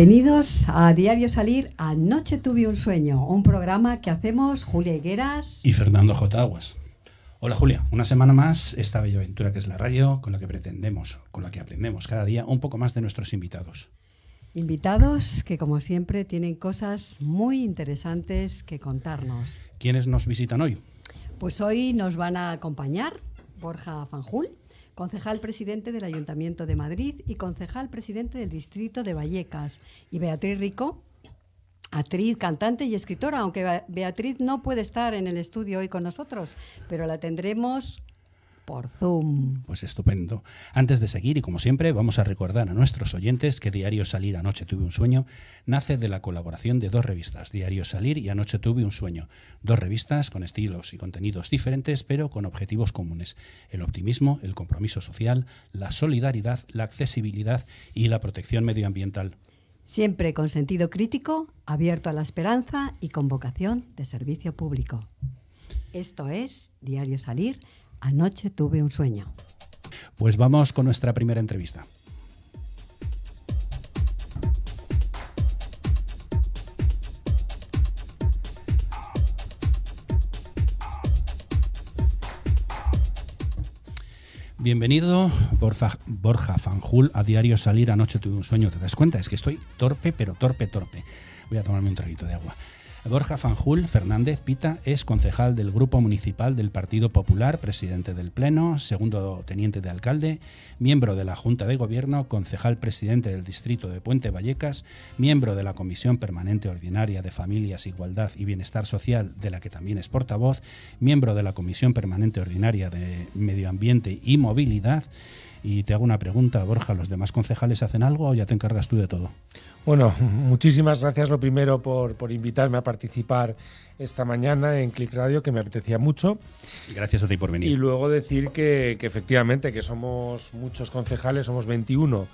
Bienvenidos a Diario Salir Anoche Tuve un Sueño, un programa que hacemos Julia Higueras y Fernando J. Aguas. Hola Julia, una semana más esta bella aventura que es la radio, con la que pretendemos, con la que aprendemos cada día un poco más de nuestros invitados. Invitados que como siempre tienen cosas muy interesantes que contarnos. ¿Quiénes nos visitan hoy? Pues hoy nos van a acompañar Borja Fanjul, concejal presidente del Ayuntamiento de Madrid y concejal presidente del Distrito de Vallecas, y Beatriz Rico, actriz, cantante y escritora, aunque Beatriz no puede estar en el estudio hoy con nosotros, pero la tendremos por Zoom. Pues estupendo. Antes de seguir, y como siempre, vamos a recordar a nuestros oyentes que Diario Salir Anoche Tuve un Sueño nace de la colaboración de dos revistas, Diario Salir y Anoche Tuve un Sueño. Dos revistas con estilos y contenidos diferentes, pero con objetivos comunes. El optimismo, el compromiso social, la solidaridad, la accesibilidad y la protección medioambiental. Siempre con sentido crítico, abierto a la esperanza y con vocación de servicio público. Esto es Diario Salir Anoche tuve un sueño. Pues vamos con nuestra primera entrevista. Bienvenido, Borja, Borja, Fanjul, a diario salir anoche tuve un sueño, ¿te das cuenta? Es que estoy torpe, pero torpe, torpe. Voy a tomarme un traguito de agua. Borja Fanjul Fernández Pita es concejal del Grupo Municipal del Partido Popular, presidente del Pleno, segundo teniente de alcalde, miembro de la Junta de Gobierno, concejal presidente del Distrito de Puente Vallecas, miembro de la Comisión Permanente Ordinaria de Familias, Igualdad y Bienestar Social, de la que también es portavoz, miembro de la Comisión Permanente Ordinaria de Medio Ambiente y Movilidad, y te hago una pregunta, Borja, ¿los demás concejales hacen algo o ya te encargas tú de todo? Bueno, muchísimas gracias lo primero por, por invitarme a participar esta mañana en Click Radio, que me apetecía mucho. Y gracias a ti por venir. Y luego decir que, efectivamente, que somos muchos concejales, somos 21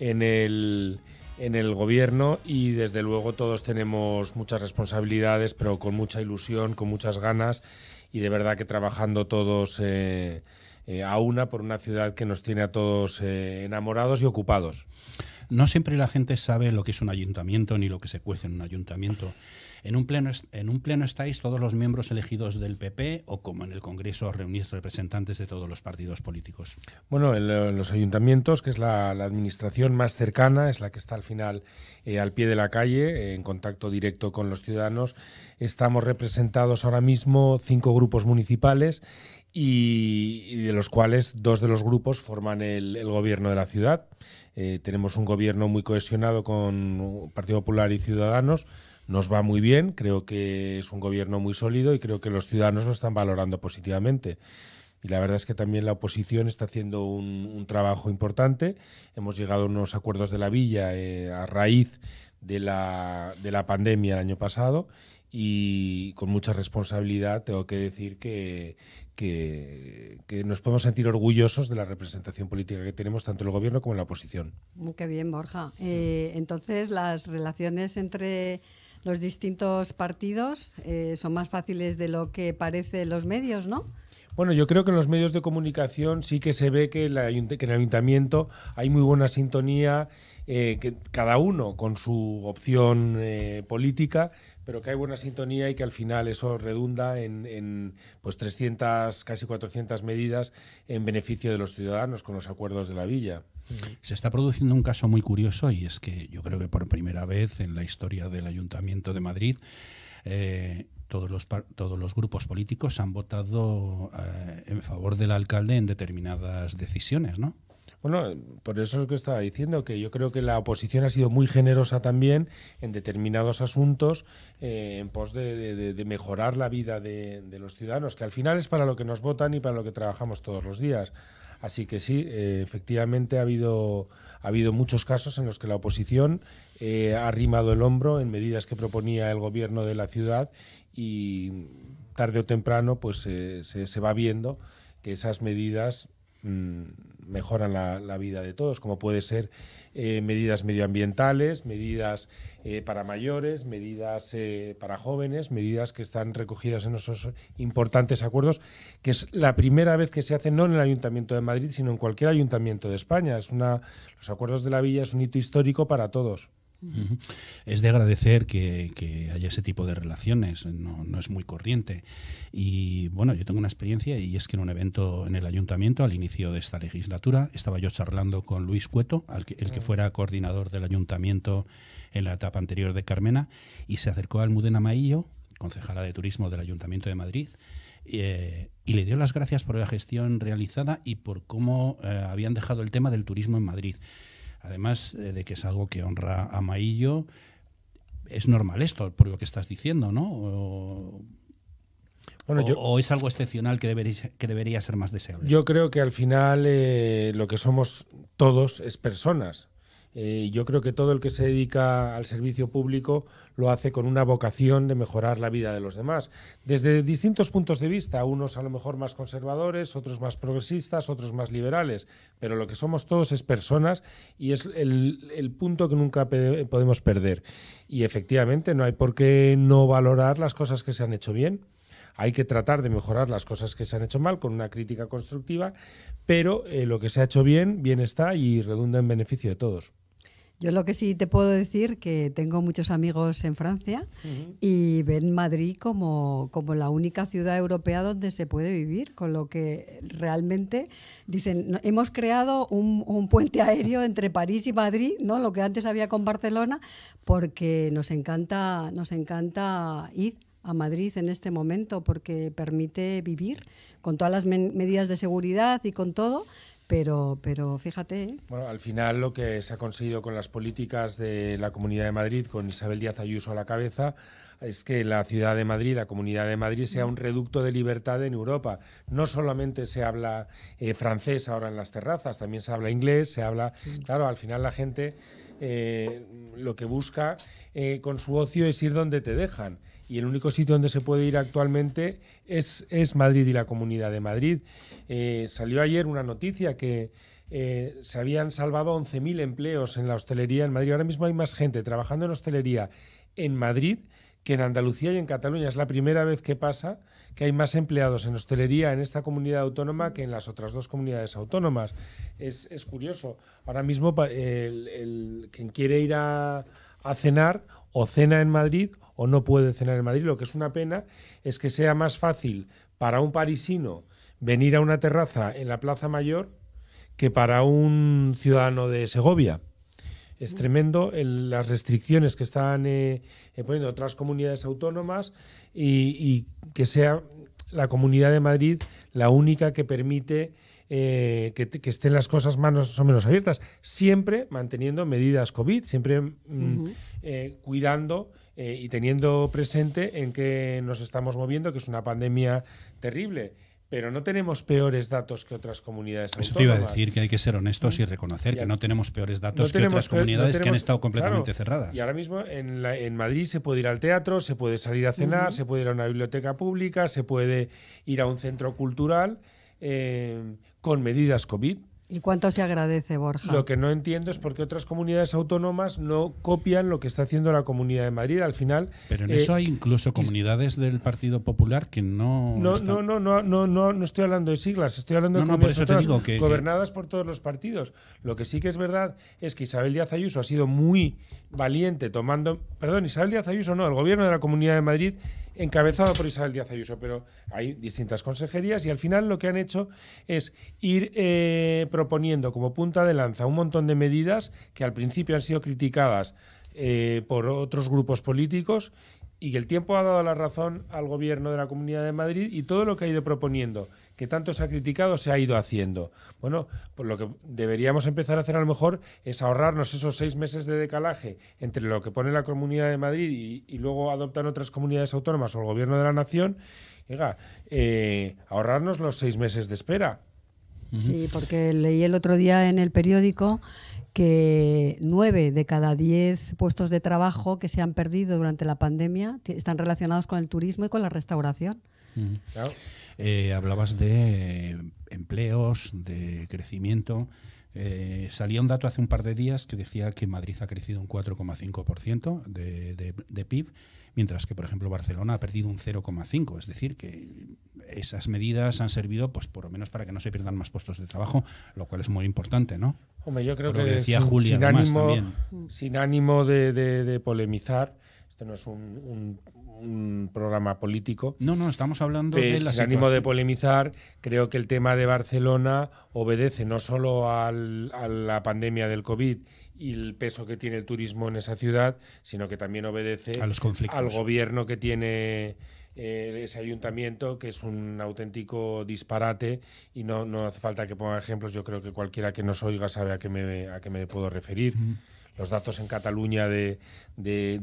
en el en el gobierno y desde luego todos tenemos muchas responsabilidades, pero con mucha ilusión, con muchas ganas y de verdad que trabajando todos eh, eh, a una por una ciudad que nos tiene a todos eh, enamorados y ocupados. No siempre la gente sabe lo que es un ayuntamiento ni lo que se cuece en un ayuntamiento. En un, pleno, en un pleno estáis todos los miembros elegidos del PP o como en el Congreso reunís representantes de todos los partidos políticos. Bueno, en, los ayuntamientos, que es la, administración más cercana, es la que está al final eh, al pie de la calle, en contacto directo con los ciudadanos, estamos representados ahora mismo cinco grupos municipales y, de los cuales dos de los grupos forman el, gobierno de la ciudad. Eh, tenemos un gobierno muy cohesionado con Partido Popular y Ciudadanos. Nos va muy bien, creo que es un gobierno muy sólido y creo que los ciudadanos lo están valorando positivamente. Y la verdad es que también la oposición está haciendo un, trabajo importante. Hemos llegado a unos acuerdos de la villa eh, a raíz de la, de la pandemia el año pasado y con mucha responsabilidad tengo que decir que, que, nos podemos sentir orgullosos de la representación política que tenemos tanto el gobierno como en la oposición. Muy mm, bien, Borja. Eh, entonces, las relaciones entre los distintos partidos eh, son más fáciles de lo que parece los medios, ¿no? Bueno, yo creo que en los medios de comunicación sí que se ve que, en el ayuntamiento hay muy buena sintonía, eh, que cada uno con su opción política, pero que hay buena sintonía y que al final eso redunda en, pues 300, casi 400 medidas en beneficio de los ciudadanos con los acuerdos de la villa. Se está produciendo un caso muy curioso y es que yo creo que por primera vez en la historia del Ayuntamiento de Madrid eh, todos los, todos los grupos políticos han votado eh, en favor del alcalde en determinadas decisiones, ¿no? Bueno, por eso es que estaba diciendo que yo creo que la oposición ha sido muy generosa también en determinados asuntos eh, en pos de, mejorar la vida de, los ciudadanos, que al final es para lo que nos votan y para lo que trabajamos todos los días. Así que sí, eh, efectivamente ha habido, ha habido muchos casos en los que la oposición eh, ha arrimado el hombro en medidas que proponía el gobierno de la ciudad y tarde o temprano pues se, va viendo que esas medidas... Mm, mejoran la, vida de todos, como puede ser eh, medidas medioambientales, medidas eh, para mayores, medidas eh, para jóvenes, medidas que están recogidas en esos importantes acuerdos, que es la primera vez que se hace no en el Ayuntamiento de Madrid, sino en cualquier ayuntamiento de España. Es una, los acuerdos de la Villa es un hito histórico para todos. Es de agradecer que, haya ese tipo de relaciones, no, es muy corriente. Y bueno, yo tengo una experiencia y es que en un evento en el ayuntamiento, al inicio de esta legislatura, estaba yo charlando con Luis Cueto, el que ah. fuera coordinador del ayuntamiento en la etapa anterior de Carmena, y se acercó a Almudena Maillo, concejala de turismo del ayuntamiento de Madrid, eh, y le dio las gracias por la gestión realizada y por cómo eh, habían dejado el tema del turismo en Madrid. Además eh, de que es algo que honra a Maillo, es normal esto, por lo que estás diciendo, ¿no? O, bueno, es algo excepcional que debería, que debería ser más deseable? Yo creo que al final eh, lo que somos todos es personas. Eh, yo creo que todo el que se dedica al servicio público lo hace con una vocación de mejorar la vida de los demás. Desde distintos puntos de vista, unos a lo mejor más conservadores, otros más progresistas, otros más liberales, pero lo que somos todos es personas y es el, punto que nunca podemos perder. Y efectivamente no hay por qué no valorar las cosas que se han hecho bien hay que tratar de mejorar las cosas que se han hecho mal con una crítica constructiva, pero eh, lo que se ha hecho bien, bien está y redunda en beneficio de todos. Yo lo que sí te puedo decir que tengo muchos amigos en Francia y ven Madrid como, la única ciudad europea donde se puede vivir, con lo que realmente dicen, hemos creado un, puente aéreo entre París y Madrid, ¿no? lo que antes había con Barcelona, porque nos encanta, nos encanta ir a Madrid en este momento porque permite vivir con todas las medidas de seguridad y con todo, pero, pero fíjate. ¿eh? Bueno, al final lo que se ha conseguido con las políticas de la Comunidad de Madrid, con Isabel Díaz Ayuso a la cabeza, es que la ciudad de Madrid, la Comunidad de Madrid, sea un reducto de libertad en Europa. No solamente se habla eh, francés ahora en las terrazas, también se habla inglés, se habla. Claro, al final la gente eh, lo que busca con su ocio es ir donde te dejan y el único sitio donde se puede ir actualmente es, es Madrid y la Comunidad de Madrid. Eh, salió ayer una noticia que eh, se habían salvado 11.000 empleos en la hostelería en Madrid. Ahora mismo hay más gente trabajando en hostelería en Madrid que en Andalucía y en Cataluña. Es la primera vez que pasa que hay más empleados en hostelería en esta comunidad autónoma que en las otras dos comunidades autónomas. Es, curioso. Ahora mismo el, quien quiere ir a cenar o cena en Madrid o no puede cenar en Madrid. Lo que es una pena es que sea más fácil para un parisino venir a una terraza en la Plaza Mayor que para un ciudadano de Segovia. Es mm. tremendo las restricciones que están eh, eh, poniendo otras comunidades autónomas y que sea la Comunidad de Madrid la única que permite eh, que, estén las cosas más o menos abiertas, siempre manteniendo medidas COVID, siempre mm, eh, cuidando eh, y teniendo presente en qué nos estamos moviendo, que es una pandemia terrible pero no tenemos peores datos que otras comunidades autónomas. Eso te iba a decir que hay que ser honestos y mm. reconocer que no tenemos peores datos que otras comunidades que han estado completamente cerradas. Y ahora mismo en, Madrid se puede ir al teatro, se puede salir a cenar, se puede ir a una biblioteca pública, se puede ir a un centro cultural con medidas COVID. ¿Y cuánto se agradece, Borja? Lo que no entiendo es por qué otras comunidades autónomas no copian lo que está haciendo la Comunidad de Madrid. Al final. Pero en eso eh, hay incluso comunidades del Partido Popular que no. No, no, no, no, no, no, estoy hablando de siglas, estoy hablando de comunidades gobernadas por todos los partidos. Lo que sí que es verdad es que Isabel Díaz Ayuso ha sido muy valiente tomando. Perdón, Isabel Díaz Ayuso no, el gobierno de la Comunidad de Madrid encabezado por Isabel Díaz Ayuso, pero hay distintas consejerías y al final lo que han hecho es ir eh, proponiendo como punta de lanza un montón de medidas que al principio han sido criticadas eh, por otros grupos políticos y que el tiempo ha dado la razón al gobierno de la Comunidad de Madrid y todo lo que ha ido proponiendo que tanto se ha criticado se ha ido haciendo. Bueno, pues lo que deberíamos empezar a hacer a lo mejor es ahorrarnos esos seis meses de decalaje entre lo que pone la Comunidad de Madrid y, luego adoptan otras comunidades autónomas o el Gobierno de la Nación. Eh, ahorrarnos los seis meses de espera. Sí, porque leí el otro día en el periódico que nueve de cada diez puestos de trabajo que se han perdido durante la pandemia están relacionados con el turismo y con la restauración. Eh, hablabas de empleos, de crecimiento. Eh, salía un dato hace un par de días que decía que Madrid ha crecido un 4,5% de, de, de, PIB, mientras que, por ejemplo, Barcelona ha perdido un 0,5%. Es decir, que esas medidas han servido, pues por lo menos, para que no se pierdan más puestos de trabajo, lo cual es muy importante, ¿no? Hombre, yo creo que, decía sin, sin, ánimo, de, polemizar, este no es un un programa político. No, no, estamos hablando de la ánimo de polemizar, creo que el tema de Barcelona obedece no solo al, a la pandemia del COVID y el peso que tiene el turismo en esa ciudad, sino que también obedece al gobierno que tiene eh, ese ayuntamiento, que es un auténtico disparate y no, no hace falta que ponga ejemplos, yo creo que cualquiera que nos oiga sabe a qué me, a qué me puedo referir. Los datos en Cataluña de, de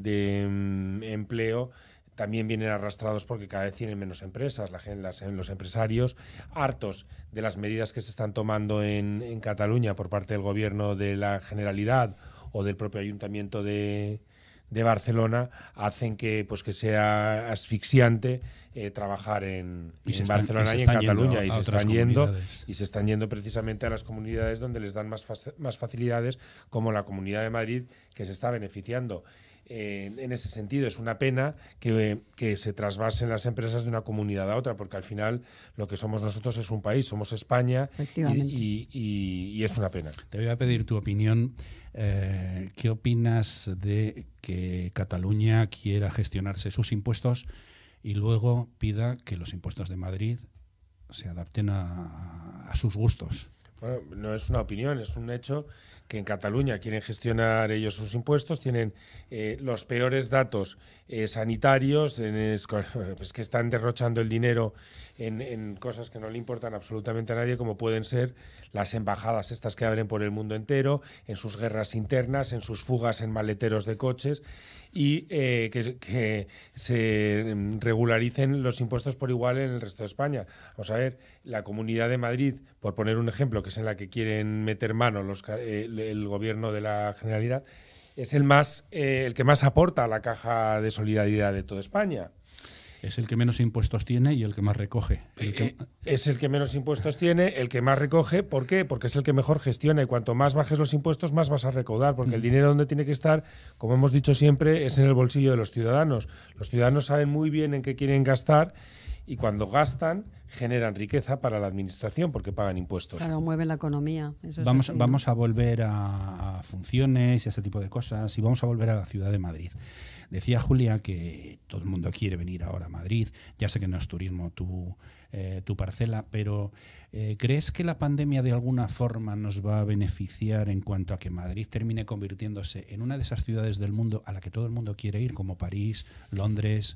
mm, empleo también vienen arrastrados porque cada vez tienen menos empresas, la, las, los empresarios, hartos de las medidas que se están tomando en, Cataluña por parte del gobierno de la Generalidad o del propio ayuntamiento de, Barcelona, hacen que, pues, que sea asfixiante eh, trabajar en, Barcelona y, en Cataluña y se están yendo y se están yendo precisamente a las comunidades donde les dan más, más facilidades, como la Comunidad de Madrid, que se está beneficiando en ese sentido es una pena que, que, se trasvasen las empresas de una comunidad a otra, porque al final lo que somos nosotros es un país, somos España y, es una pena. Te voy a pedir tu opinión. Eh, ¿Qué opinas de que Cataluña quiera gestionarse sus impuestos y luego pida que los impuestos de Madrid se adapten a, a sus gustos? Bueno, no es una opinión, es un hecho que en Cataluña quieren gestionar ellos sus impuestos, tienen eh, los peores datos eh, sanitarios, pues que están derrochando el dinero en, cosas que no le importan absolutamente a nadie, como pueden ser las embajadas estas que abren por el mundo entero, en sus guerras internas, en sus fugas en maleteros de coches, y eh, que, que, se mm, regularicen los impuestos por igual en el resto de España. Vamos a ver, la Comunidad de Madrid, por poner un ejemplo, que es en la que quieren meter mano los el gobierno de la Generalidad, es el, más, eh, el que más aporta a la caja de solidaridad de toda España es el que menos impuestos tiene y el que más recoge. Eh, eh, es el que menos impuestos tiene, el que más recoge. ¿Por qué? Porque es el que mejor gestiona y cuanto más bajes los impuestos, más vas a recaudar, porque el mm. dinero donde tiene que estar, como hemos dicho siempre, es en el bolsillo de los ciudadanos. Los ciudadanos saben muy bien en qué quieren gastar y cuando gastan generan riqueza para la administración porque pagan impuestos. Claro, mueve la economía. vamos, vamos a volver a funciones y a ese tipo de cosas y vamos a volver a la ciudad de Madrid. Decía Julia que todo el mundo quiere venir ahora a Madrid, ya sé que no es turismo tu, eh, parcela, pero eh, ¿crees que la pandemia de alguna forma nos va a beneficiar en cuanto a que Madrid termine convirtiéndose en una de esas ciudades del mundo a la que todo el mundo quiere ir, como París, Londres?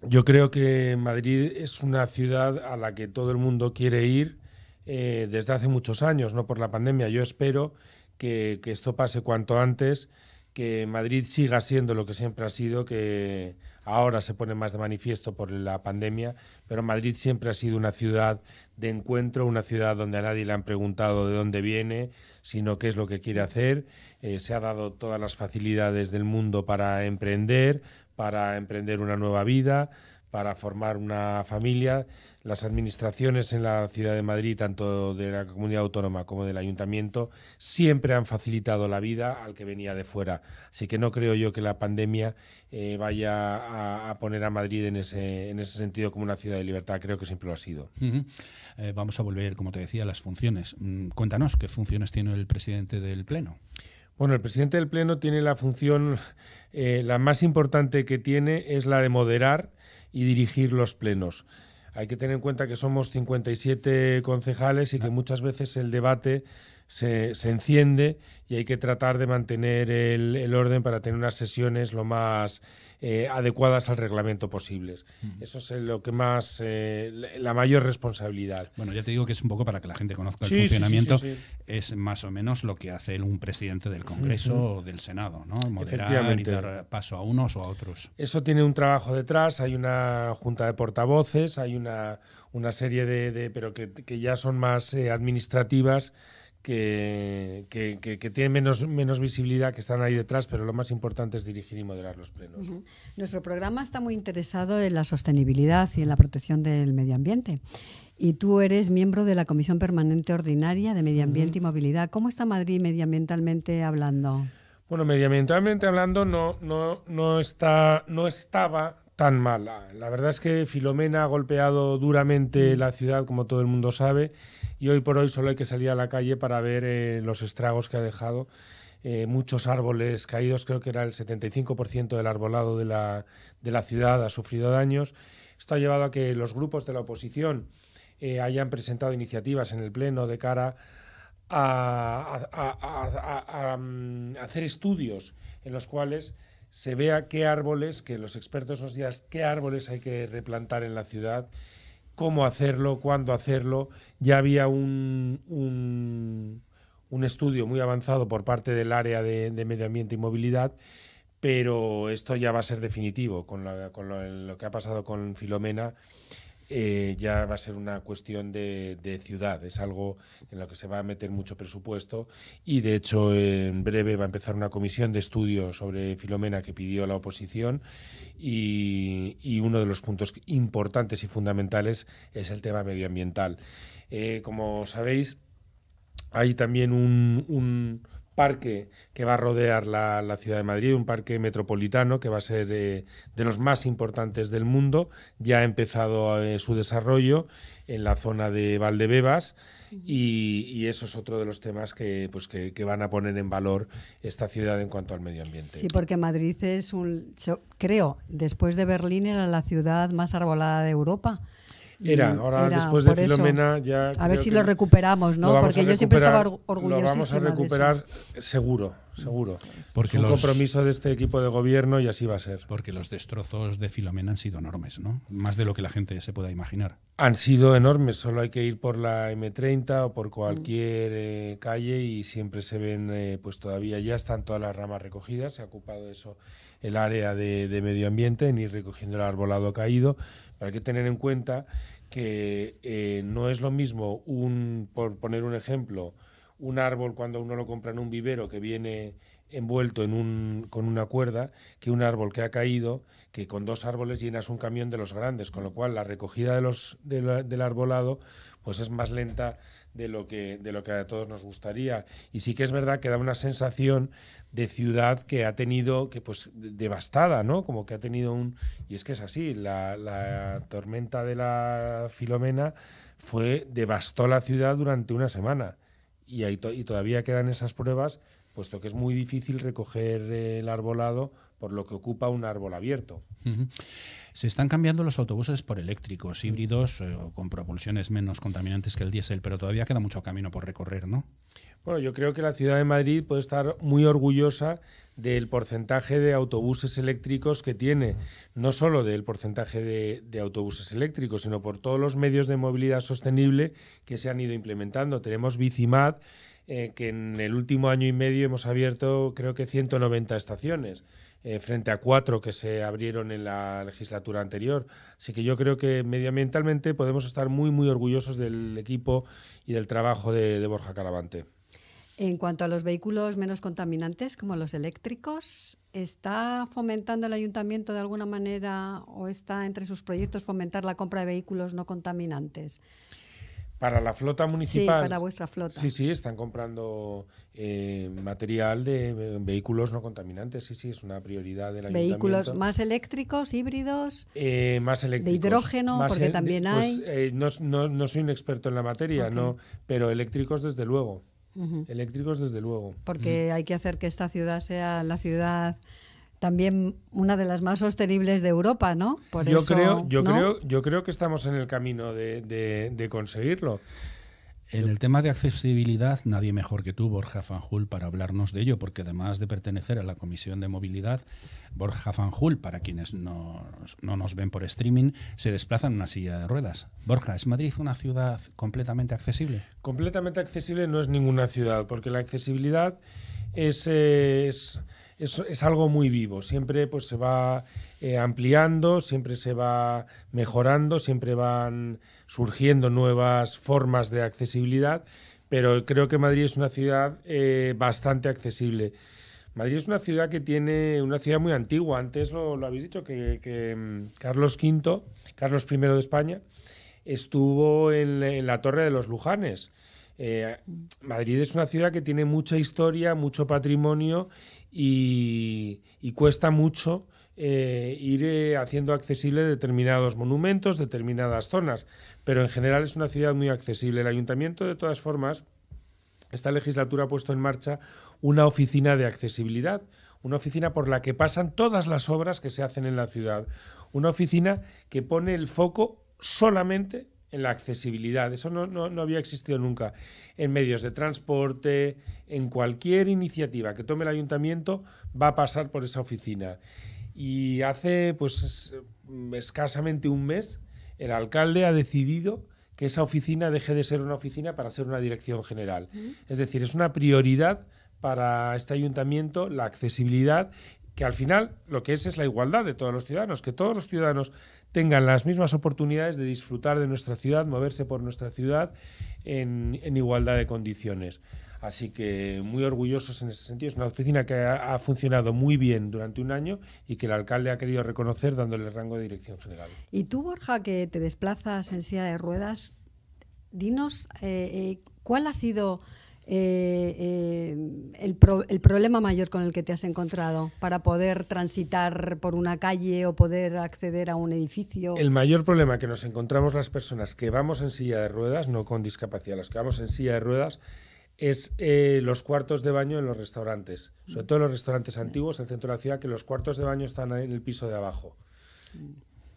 Yo creo que Madrid es una ciudad a la que todo el mundo quiere ir eh, desde hace muchos años, no por la pandemia. Yo espero que esto pase cuanto antes que Madrid siga siendo lo que siempre ha sido, que ahora se pone más de manifiesto por la pandemia, pero Madrid siempre ha sido una ciudad de encuentro, una ciudad donde a nadie le han preguntado de dónde viene, sino qué es lo que quiere hacer. Eh, se ha dado todas las facilidades del mundo para emprender, para emprender una nueva vida, para formar una familia las administraciones en la ciudad de Madrid, tanto de la comunidad autónoma como del ayuntamiento, siempre han facilitado la vida al que venía de fuera. Así que no creo yo que la pandemia eh, vaya a, poner a Madrid en ese, sentido como una ciudad de libertad. Creo que siempre lo ha sido. Eh, vamos a volver, como te decía, a las funciones. Mm, cuéntanos, ¿qué funciones tiene el presidente del Pleno? Bueno, el presidente del Pleno tiene la función, eh, la más importante que tiene es la de moderar y dirigir los plenos hay que tener en cuenta que somos 57 concejales y que muchas veces el debate se, se enciende y hay que tratar de mantener el, el orden para tener unas sesiones lo más eh, adecuadas al reglamento posibles. Mm. Eso es lo que más, eh, la mayor responsabilidad. Bueno, ya te digo que es un poco para que la gente conozca el funcionamiento, es más o menos lo que hace un presidente del Congreso o del Senado, ¿no? Moderar y dar paso a unos o a otros. Eso tiene un trabajo detrás, hay una junta de portavoces, hay una, una serie de, pero que, ya son más eh, administrativas que, tienen menos, menos visibilidad, que están ahí detrás, pero lo más importante es dirigir y moderar los plenos. Nuestro programa está muy interesado en la sostenibilidad y en la protección del medio ambiente. Y tú eres miembro de la Comisión Permanente Ordinaria de Medio Ambiente y Movilidad. ¿Cómo está Madrid medioambientalmente hablando? Bueno, medioambientalmente hablando no, no, no, está, no estaba tan mala. La verdad es que Filomena ha golpeado duramente mm. la ciudad, como todo el mundo sabe, y hoy por hoy solo hay que salir a la calle para ver eh, los estragos que ha dejado. Eh, muchos árboles caídos, creo que era el 75% del arbolado de la, ciudad ha sufrido daños. Esto ha llevado a que los grupos de la oposición eh, hayan presentado iniciativas en el Pleno de cara a mm, hacer estudios en los cuales se vea qué árboles, que los expertos nos digan qué árboles hay que replantar en la ciudad, cómo hacerlo, cuándo hacerlo. Ya había un, estudio muy avanzado por parte del área de, medio ambiente y movilidad, pero esto ya va a ser definitivo con, lo que ha pasado con Filomena eh, ya va a ser una cuestión de, ciudad, es algo en lo que se va a meter mucho presupuesto y de hecho en breve va a empezar una comisión de estudio sobre Filomena que pidió la oposición y, uno de los puntos importantes y fundamentales es el tema medioambiental. Eh, como sabéis, hay también un parque que va a rodear la, ciudad de Madrid, un parque metropolitano que va a ser eh, de los más importantes del mundo. Ya ha empezado eh, su desarrollo en la zona de Valdebebas y, eso es otro de los temas que, pues, van a poner en valor esta ciudad en cuanto al medio ambiente. Sí, porque Madrid es un, yo creo, después de Berlín era la ciudad más arbolada de Europa. Era, ahora después de Filomena ya... A ver si lo recuperamos, ¿no? Porque yo siempre estaba orgulloso Lo vamos a recuperar seguro, seguro. Porque es un compromiso de este equipo de gobierno y así va a ser. Porque los destrozos de Filomena han sido enormes, ¿no? Más de lo que la gente se pueda imaginar. Han sido enormes, solo hay que ir por la M30 o por cualquier mm. eh, calle y siempre se ven, eh, pues todavía ya están todas las ramas recogidas, se ha ocupado eso el área de, de medio ambiente en ir recogiendo el arbolado caído pero hay que tener en cuenta que eh, no es lo mismo un, por poner un ejemplo, un árbol cuando uno lo compra en un vivero que viene envuelto en un, con una cuerda que un árbol que ha caído, que con dos árboles llenas un camión de los grandes, con lo cual la recogida de los, del arbolado pues es más lenta de lo, que, de lo que a todos nos gustaría. Y sí que es verdad que da una sensación de ciudad que ha tenido, que pues devastada, ¿no? Como que ha tenido un... Y es que es así, la, la tormenta de la Filomena fue, devastó la ciudad durante una semana. Y, ahí y todavía quedan esas pruebas, puesto que es muy difícil recoger el arbolado por lo que ocupa un árbol abierto. Se están cambiando los autobuses por eléctricos, híbridos eh, con propulsiones menos contaminantes que el diésel, pero todavía queda mucho camino por recorrer, ¿no? Bueno, yo creo que la ciudad de Madrid puede estar muy orgullosa del porcentaje de autobuses eléctricos que tiene, no solo del porcentaje de, autobuses eléctricos, sino por todos los medios de movilidad sostenible que se han ido implementando. Tenemos Bicimad, eh, que en el último año y medio hemos abierto creo que 190 estaciones, eh, frente a cuatro que se abrieron en la legislatura anterior. Así que yo creo que medioambientalmente podemos estar muy, muy orgullosos del equipo y del trabajo de, de Borja Caravante. En cuanto a los vehículos menos contaminantes, como los eléctricos, ¿está fomentando el ayuntamiento de alguna manera o está entre sus proyectos fomentar la compra de vehículos no contaminantes? Para la flota municipal. Sí, para vuestra flota. Sí, sí, están comprando eh, material de eh, vehículos no contaminantes. Sí, sí, es una prioridad del vehículos más eléctricos, híbridos. Eh, más eléctricos. De hidrógeno, porque también pues, hay. no, soy un experto en la materia, no, pero eléctricos desde luego eléctricos desde luego. Porque hay que hacer que esta ciudad sea la ciudad también una de las más sostenibles de Europa, ¿no? Por yo creo, yo creo, yo creo que estamos en el camino de conseguirlo. En el tema de accesibilidad, nadie mejor que tú, Borja Fanjul, para hablarnos de ello, porque además de pertenecer a la Comisión de Movilidad, Borja Fanjul, para quienes no, nos ven por streaming, se desplaza en una silla de ruedas. Borja, ¿es Madrid una ciudad completamente accesible? Completamente accesible no es ninguna ciudad, porque la accesibilidad es eh, es, algo muy vivo, siempre pues se va eh, ampliando, siempre se va mejorando, siempre van surgiendo nuevas formas de accesibilidad, pero creo que Madrid es una ciudad eh, bastante accesible. Madrid es una ciudad que tiene una ciudad muy antigua. Antes lo, habéis dicho que, mm, Carlos V, Carlos I de España, estuvo en, la Torre de los Lujanes eh, Madrid es una ciudad que tiene mucha historia, mucho patrimonio y, cuesta mucho eh, ir eh, haciendo accesible determinados monumentos, determinadas zonas. Pero en general es una ciudad muy accesible. El ayuntamiento, de todas formas, esta legislatura ha puesto en marcha una oficina de accesibilidad, una oficina por la que pasan todas las obras que se hacen en la ciudad, una oficina que pone el foco solamente en la accesibilidad. Eso no, había existido nunca. En medios de transporte, en cualquier iniciativa que tome el ayuntamiento, va a pasar por esa oficina. Y hace pues escasamente un mes, el alcalde ha decidido que esa oficina deje de ser una oficina para ser una dirección general. Es decir, es una prioridad para este ayuntamiento la accesibilidad que al final lo que es es la igualdad de todos los ciudadanos, que todos los ciudadanos tengan las mismas oportunidades de disfrutar de nuestra ciudad, moverse por nuestra ciudad en, igualdad de condiciones. Así que muy orgullosos en ese sentido. Es una oficina que ha, funcionado muy bien durante un año y que el alcalde ha querido reconocer dándole el rango de dirección general. Y tú, Borja, que te desplazas en silla de ruedas, dinos eh, eh, cuál ha sido eh, el, problema mayor con el que te has encontrado para poder transitar por una calle o poder acceder a un edificio? El mayor problema que nos encontramos las personas que vamos en silla de ruedas, no con discapacidad, las que vamos en silla de ruedas, es eh, los cuartos de baño en los restaurantes, sobre todo en los restaurantes antiguos en el centro de la ciudad, que los cuartos de baño están en el piso de abajo.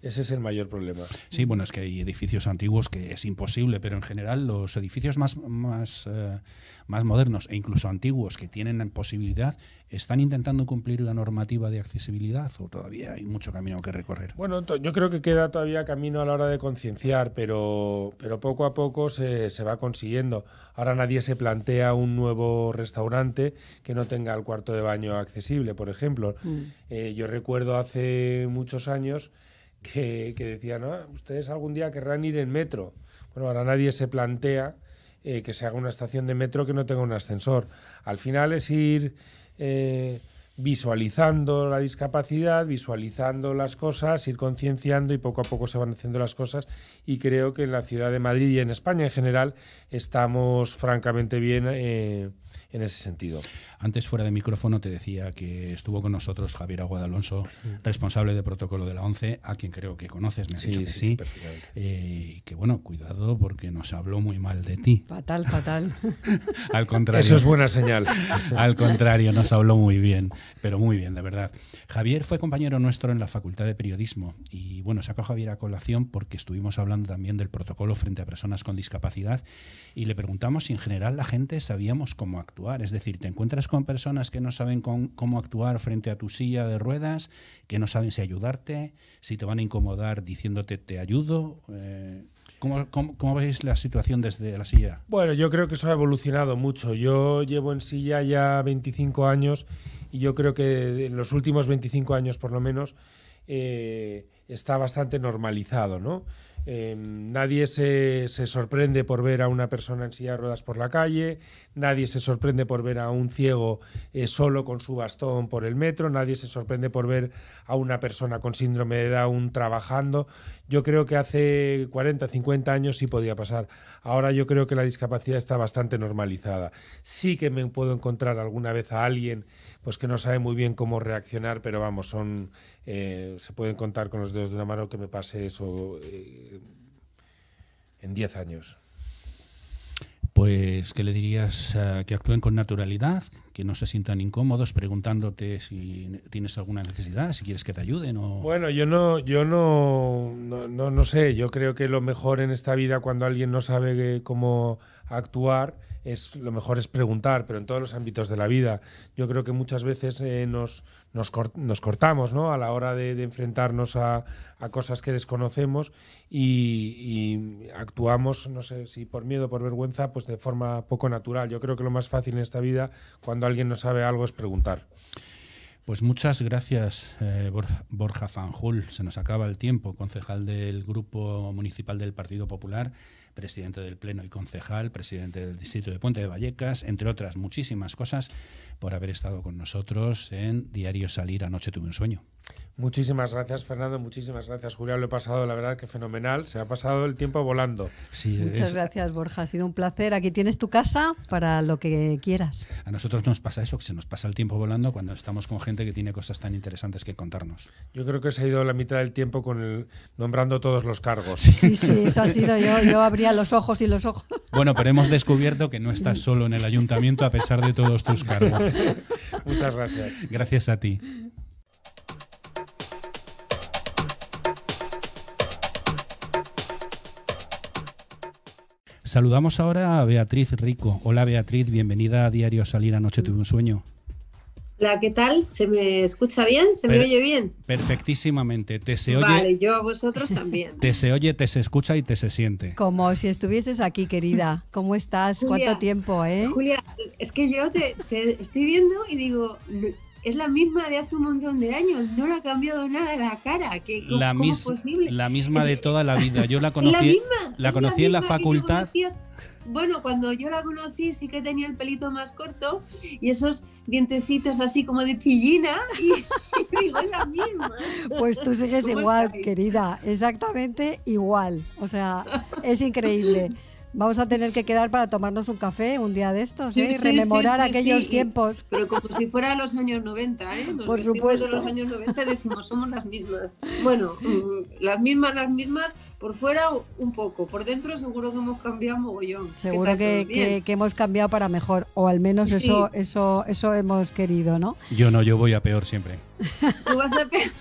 Ese es el mayor problema. Sí, bueno, es que hay edificios antiguos que es imposible, pero en general los edificios más, más, eh, más modernos e incluso antiguos que tienen posibilidad están intentando cumplir la normativa de accesibilidad o todavía hay mucho camino que recorrer. Bueno, yo creo que queda todavía camino a la hora de concienciar, pero, pero poco a poco se, se va consiguiendo. Ahora nadie se plantea un nuevo restaurante que no tenga el cuarto de baño accesible, por ejemplo. Mm. Eh, yo recuerdo hace muchos años que, que decían, ustedes algún día querrán ir en metro. Bueno, ahora nadie se plantea eh, que se haga una estación de metro que no tenga un ascensor. Al final es ir eh, visualizando la discapacidad, visualizando las cosas, ir concienciando y poco a poco se van haciendo las cosas. Y creo que en la ciudad de Madrid y en España en general estamos francamente bien. Eh, en ese sentido. Antes, fuera de micrófono, te decía que estuvo con nosotros Javier Aguadalonso, Alonso, responsable de protocolo de la ONCE, a quien creo que conoces, me sí, dicho que sí. Eh, que bueno, cuidado, porque nos habló muy mal de ti. Fatal, fatal. Al contrario. Eso es buena señal. Al contrario, nos habló muy bien, pero muy bien, de verdad. Javier fue compañero nuestro en la Facultad de Periodismo y bueno, sacó Javier a colación porque estuvimos hablando también del protocolo frente a personas con discapacidad y le preguntamos si en general la gente sabíamos cómo actuar es decir, te encuentras con personas que no saben cómo actuar frente a tu silla de ruedas, que no saben si ayudarte, si te van a incomodar diciéndote te ayudo. Eh, ¿cómo, veis la situación desde la silla? Bueno, yo creo que eso ha evolucionado mucho. Yo llevo en silla ya 25 años y yo creo que en los últimos 25 años por lo menos eh, está bastante normalizado, ¿no? Em, nadie se, sorprende por ver a una persona en silla de ruedas por la calle, nadie se sorprende por ver a un ciego eh, solo con su bastón por el metro, nadie se sorprende por ver a una persona con síndrome de Down trabajando. Yo creo que hace 40, 50 años sí podía pasar. Ahora yo creo que la discapacidad está bastante normalizada. Sí que me puedo encontrar alguna vez a alguien pues que no sabe muy bien cómo reaccionar, pero vamos, son eh, se pueden contar con los dedos de una mano que me pase eso eh, en 10 años. Pues, ¿qué le dirías? Eh, que actúen con naturalidad, que no se sientan incómodos preguntándote si tienes alguna necesidad, si quieres que te ayuden o... Bueno, yo no, yo no, no, no, sé, yo creo que lo mejor en esta vida cuando alguien no sabe eh, cómo actuar es lo mejor es preguntar, pero en todos los ámbitos de la vida. Yo creo que muchas veces eh, nos, nos, cortamos ¿no? a la hora de, enfrentarnos a, cosas que desconocemos y, actuamos, no sé si por miedo, por vergüenza, pues de forma poco natural. Yo creo que lo más fácil en esta vida, cuando alguien no sabe algo es preguntar. Pues muchas gracias, eh, Borja Fanjul. Se nos acaba el tiempo, concejal del Grupo Municipal del Partido Popular, presidente del Pleno y concejal, presidente del Distrito de Puente de Vallecas, entre otras muchísimas cosas, por haber estado con nosotros en Diario Salir Anoche Tuve un Sueño. Muchísimas gracias, Fernando. Muchísimas gracias, Julia. Lo he pasado, la verdad, que fenomenal. Se ha pasado el tiempo volando. Sí, Muchas gracias, Borja. Ha sido un placer. Aquí tienes tu casa para lo que quieras. A nosotros nos pasa eso, que se nos pasa el tiempo volando cuando estamos con gente que tiene cosas tan interesantes que contarnos. Yo creo que se ha ido la mitad del tiempo con el... nombrando todos los cargos. Sí, sí, eso ha sido yo. Yo abría los ojos y los ojos. Bueno, pero hemos descubierto que no estás solo en el ayuntamiento a pesar de todos tus cargos. Muchas gracias. Gracias a ti. Saludamos ahora a Beatriz Rico. Hola Beatriz, bienvenida a Diario Salir Anoche Tuve un Sueño. Hola, ¿qué tal? ¿Se me escucha bien? ¿Se me oye bien? Perfectísimamente. Te se oye. Vale, yo a vosotros también. Te se oye, te se escucha y te se siente. Como si estuvieses aquí, querida. ¿Cómo estás? ¿Cuánto tiempo, eh? Julia, es que yo te estoy viendo y digo, es la misma de hace un montón de años, no le ha cambiado nada la cara, que la La misma de toda la vida, yo la conocí, la, conocí en la facultad. Bueno, cuando yo la conocí sí que tenía el pelito más corto y esos dientecitos así como de pillina y, digo, es la misma. Pues tú sigues igual, querida, exactamente igual. O sea, es increíble. Vamos a tener que quedar para tomarnos un café un día de estos ¿eh? rememorar aquellos tiempos. Pero como si fuera los años 90, ¿eh? Por supuesto. De los años 90 decimos, somos las mismas. Bueno, mm, las mismas, las mismas, por fuera un poco, por dentro seguro que hemos cambiado mogollón. Seguro que, hemos cambiado para mejor, o al menos eso, eso, eso hemos querido, ¿no? Yo no, yo voy a peor siempre. Tú vas a peor.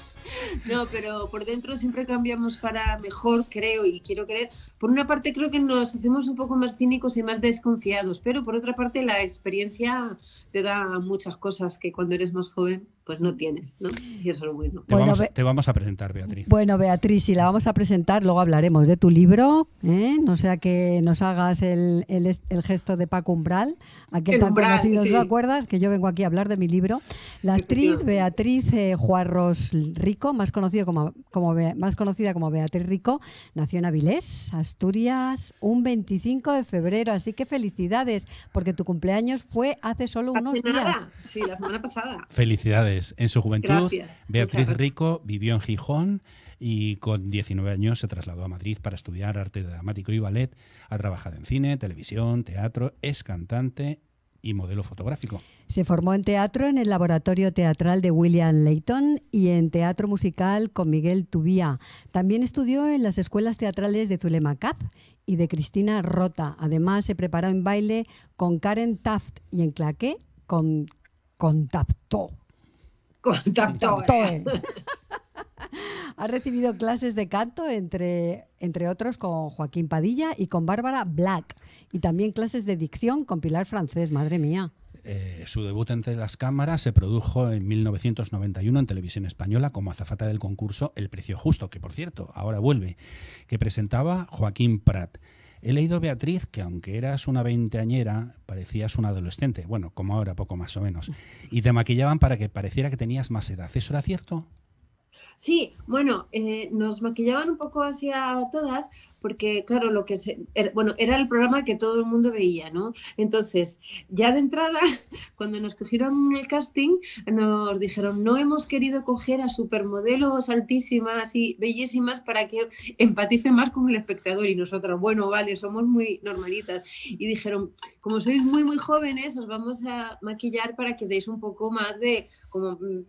No, pero por dentro siempre cambiamos para mejor, creo, y quiero creer. Por una parte creo que nos hacemos un poco más cínicos y más desconfiados, pero por otra parte la experiencia te da muchas cosas que cuando eres más joven pues no tienes, ¿no? Y eso es bueno. Te, bueno, vamos, te vamos, a presentar, Beatriz. Bueno, Beatriz, si la vamos a presentar, luego hablaremos de tu libro, ¿eh? no sea que nos hagas el, el, gesto de Paco Umbral, aquel tan conocido, ¿te acuerdas? Que yo vengo aquí a hablar de mi libro. La actriz Beatriz eh, Juarros Rico, más, conocido como, como, más conocida como Beatriz Rico, nació en Avilés, Asturias, un 25 de febrero, así que felicidades, porque tu cumpleaños fue hace solo unos días. Sí, la semana pasada. felicidades en su juventud, Beatriz Rico vivió en Gijón y con 19 años se trasladó a Madrid para estudiar arte dramático y ballet. Ha trabajado en cine, televisión, teatro, es cantante y modelo fotográfico. Se formó en teatro en el Laboratorio Teatral de William Leighton y en teatro musical con Miguel Tubía. También estudió en las escuelas teatrales de Zulema Caz y de Cristina Rota. Además, se preparó en baile con Karen Taft y en claqué con Contactó. Ha recibido clases de canto, entre, entre otros, con Joaquín Padilla y con Bárbara Black. Y también clases de dicción con Pilar Francés, madre mía. Eh, su debut entre las cámaras se produjo en 1991 en televisión española como azafata del concurso El Precio Justo, que por cierto, ahora vuelve, que presentaba Joaquín Prat. He leído Beatriz que aunque eras una veinteañera, parecías una adolescente, bueno, como ahora, poco más o menos, y te maquillaban para que pareciera que tenías más edad. ¿Eso era cierto? Sí, bueno, eh, nos maquillaban un poco hacia todas, porque claro, lo que era, bueno, era el programa que todo el mundo veía, ¿no? Entonces, ya de entrada, cuando nos cogieron el casting, nos dijeron, no hemos querido coger a supermodelos altísimas y bellísimas para que empatice más con el espectador y nosotros, bueno, vale, somos muy normalitas. Y dijeron, como sois muy, muy jóvenes, os vamos a maquillar para que deis un poco más de como mm,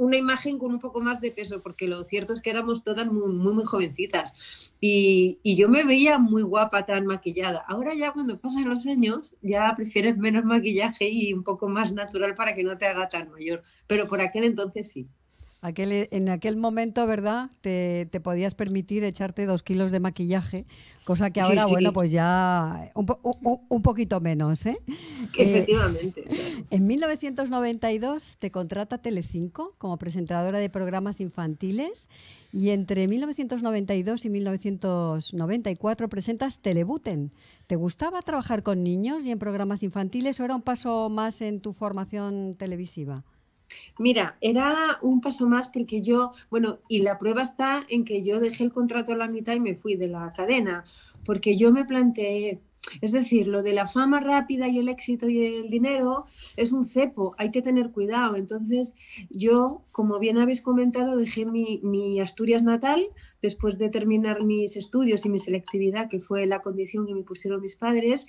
una imagen con un poco más de peso, porque lo cierto es que éramos todas muy, muy, jovencitas. Y, y, yo me veía muy guapa, tan maquillada. Ahora ya cuando pasan los años, ya prefieres menos maquillaje y un poco más natural para que no te haga tan mayor. Pero por aquel entonces sí. Eh, en aquel momento, ¿verdad? Te, podías permitir echarte dos kilos de maquillaje, cosa que ahora, bueno, pues ya un, poquito menos, ¿eh? eh efectivamente. en 1992 te contrata Telecinco como presentadora de programas infantiles y entre 1992 y 1994 presentas Telebuten. ¿Te gustaba trabajar con niños y en programas infantiles o era un paso más en tu formación televisiva? Mira, era un paso más porque yo, bueno, y la prueba está en que yo dejé el contrato a la mitad y me fui de la cadena, porque yo me planteé, es decir, lo de la fama rápida y el éxito y el dinero es un cepo, hay que tener cuidado. Entonces, yo, como bien habéis comentado, dejé mi, Asturias natal después de terminar mis estudios y mi selectividad, que fue la condición que me pusieron mis padres,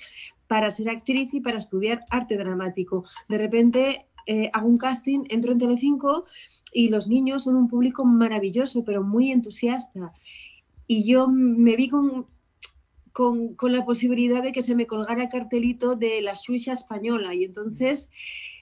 para ser actriz y para estudiar arte dramático. De repente eh, hago un casting, entro en Telecinco y los niños son un público maravilloso, pero muy entusiasta. Y yo me vi con, con, la posibilidad de que se me colgara cartelito de la Suiza española. Y entonces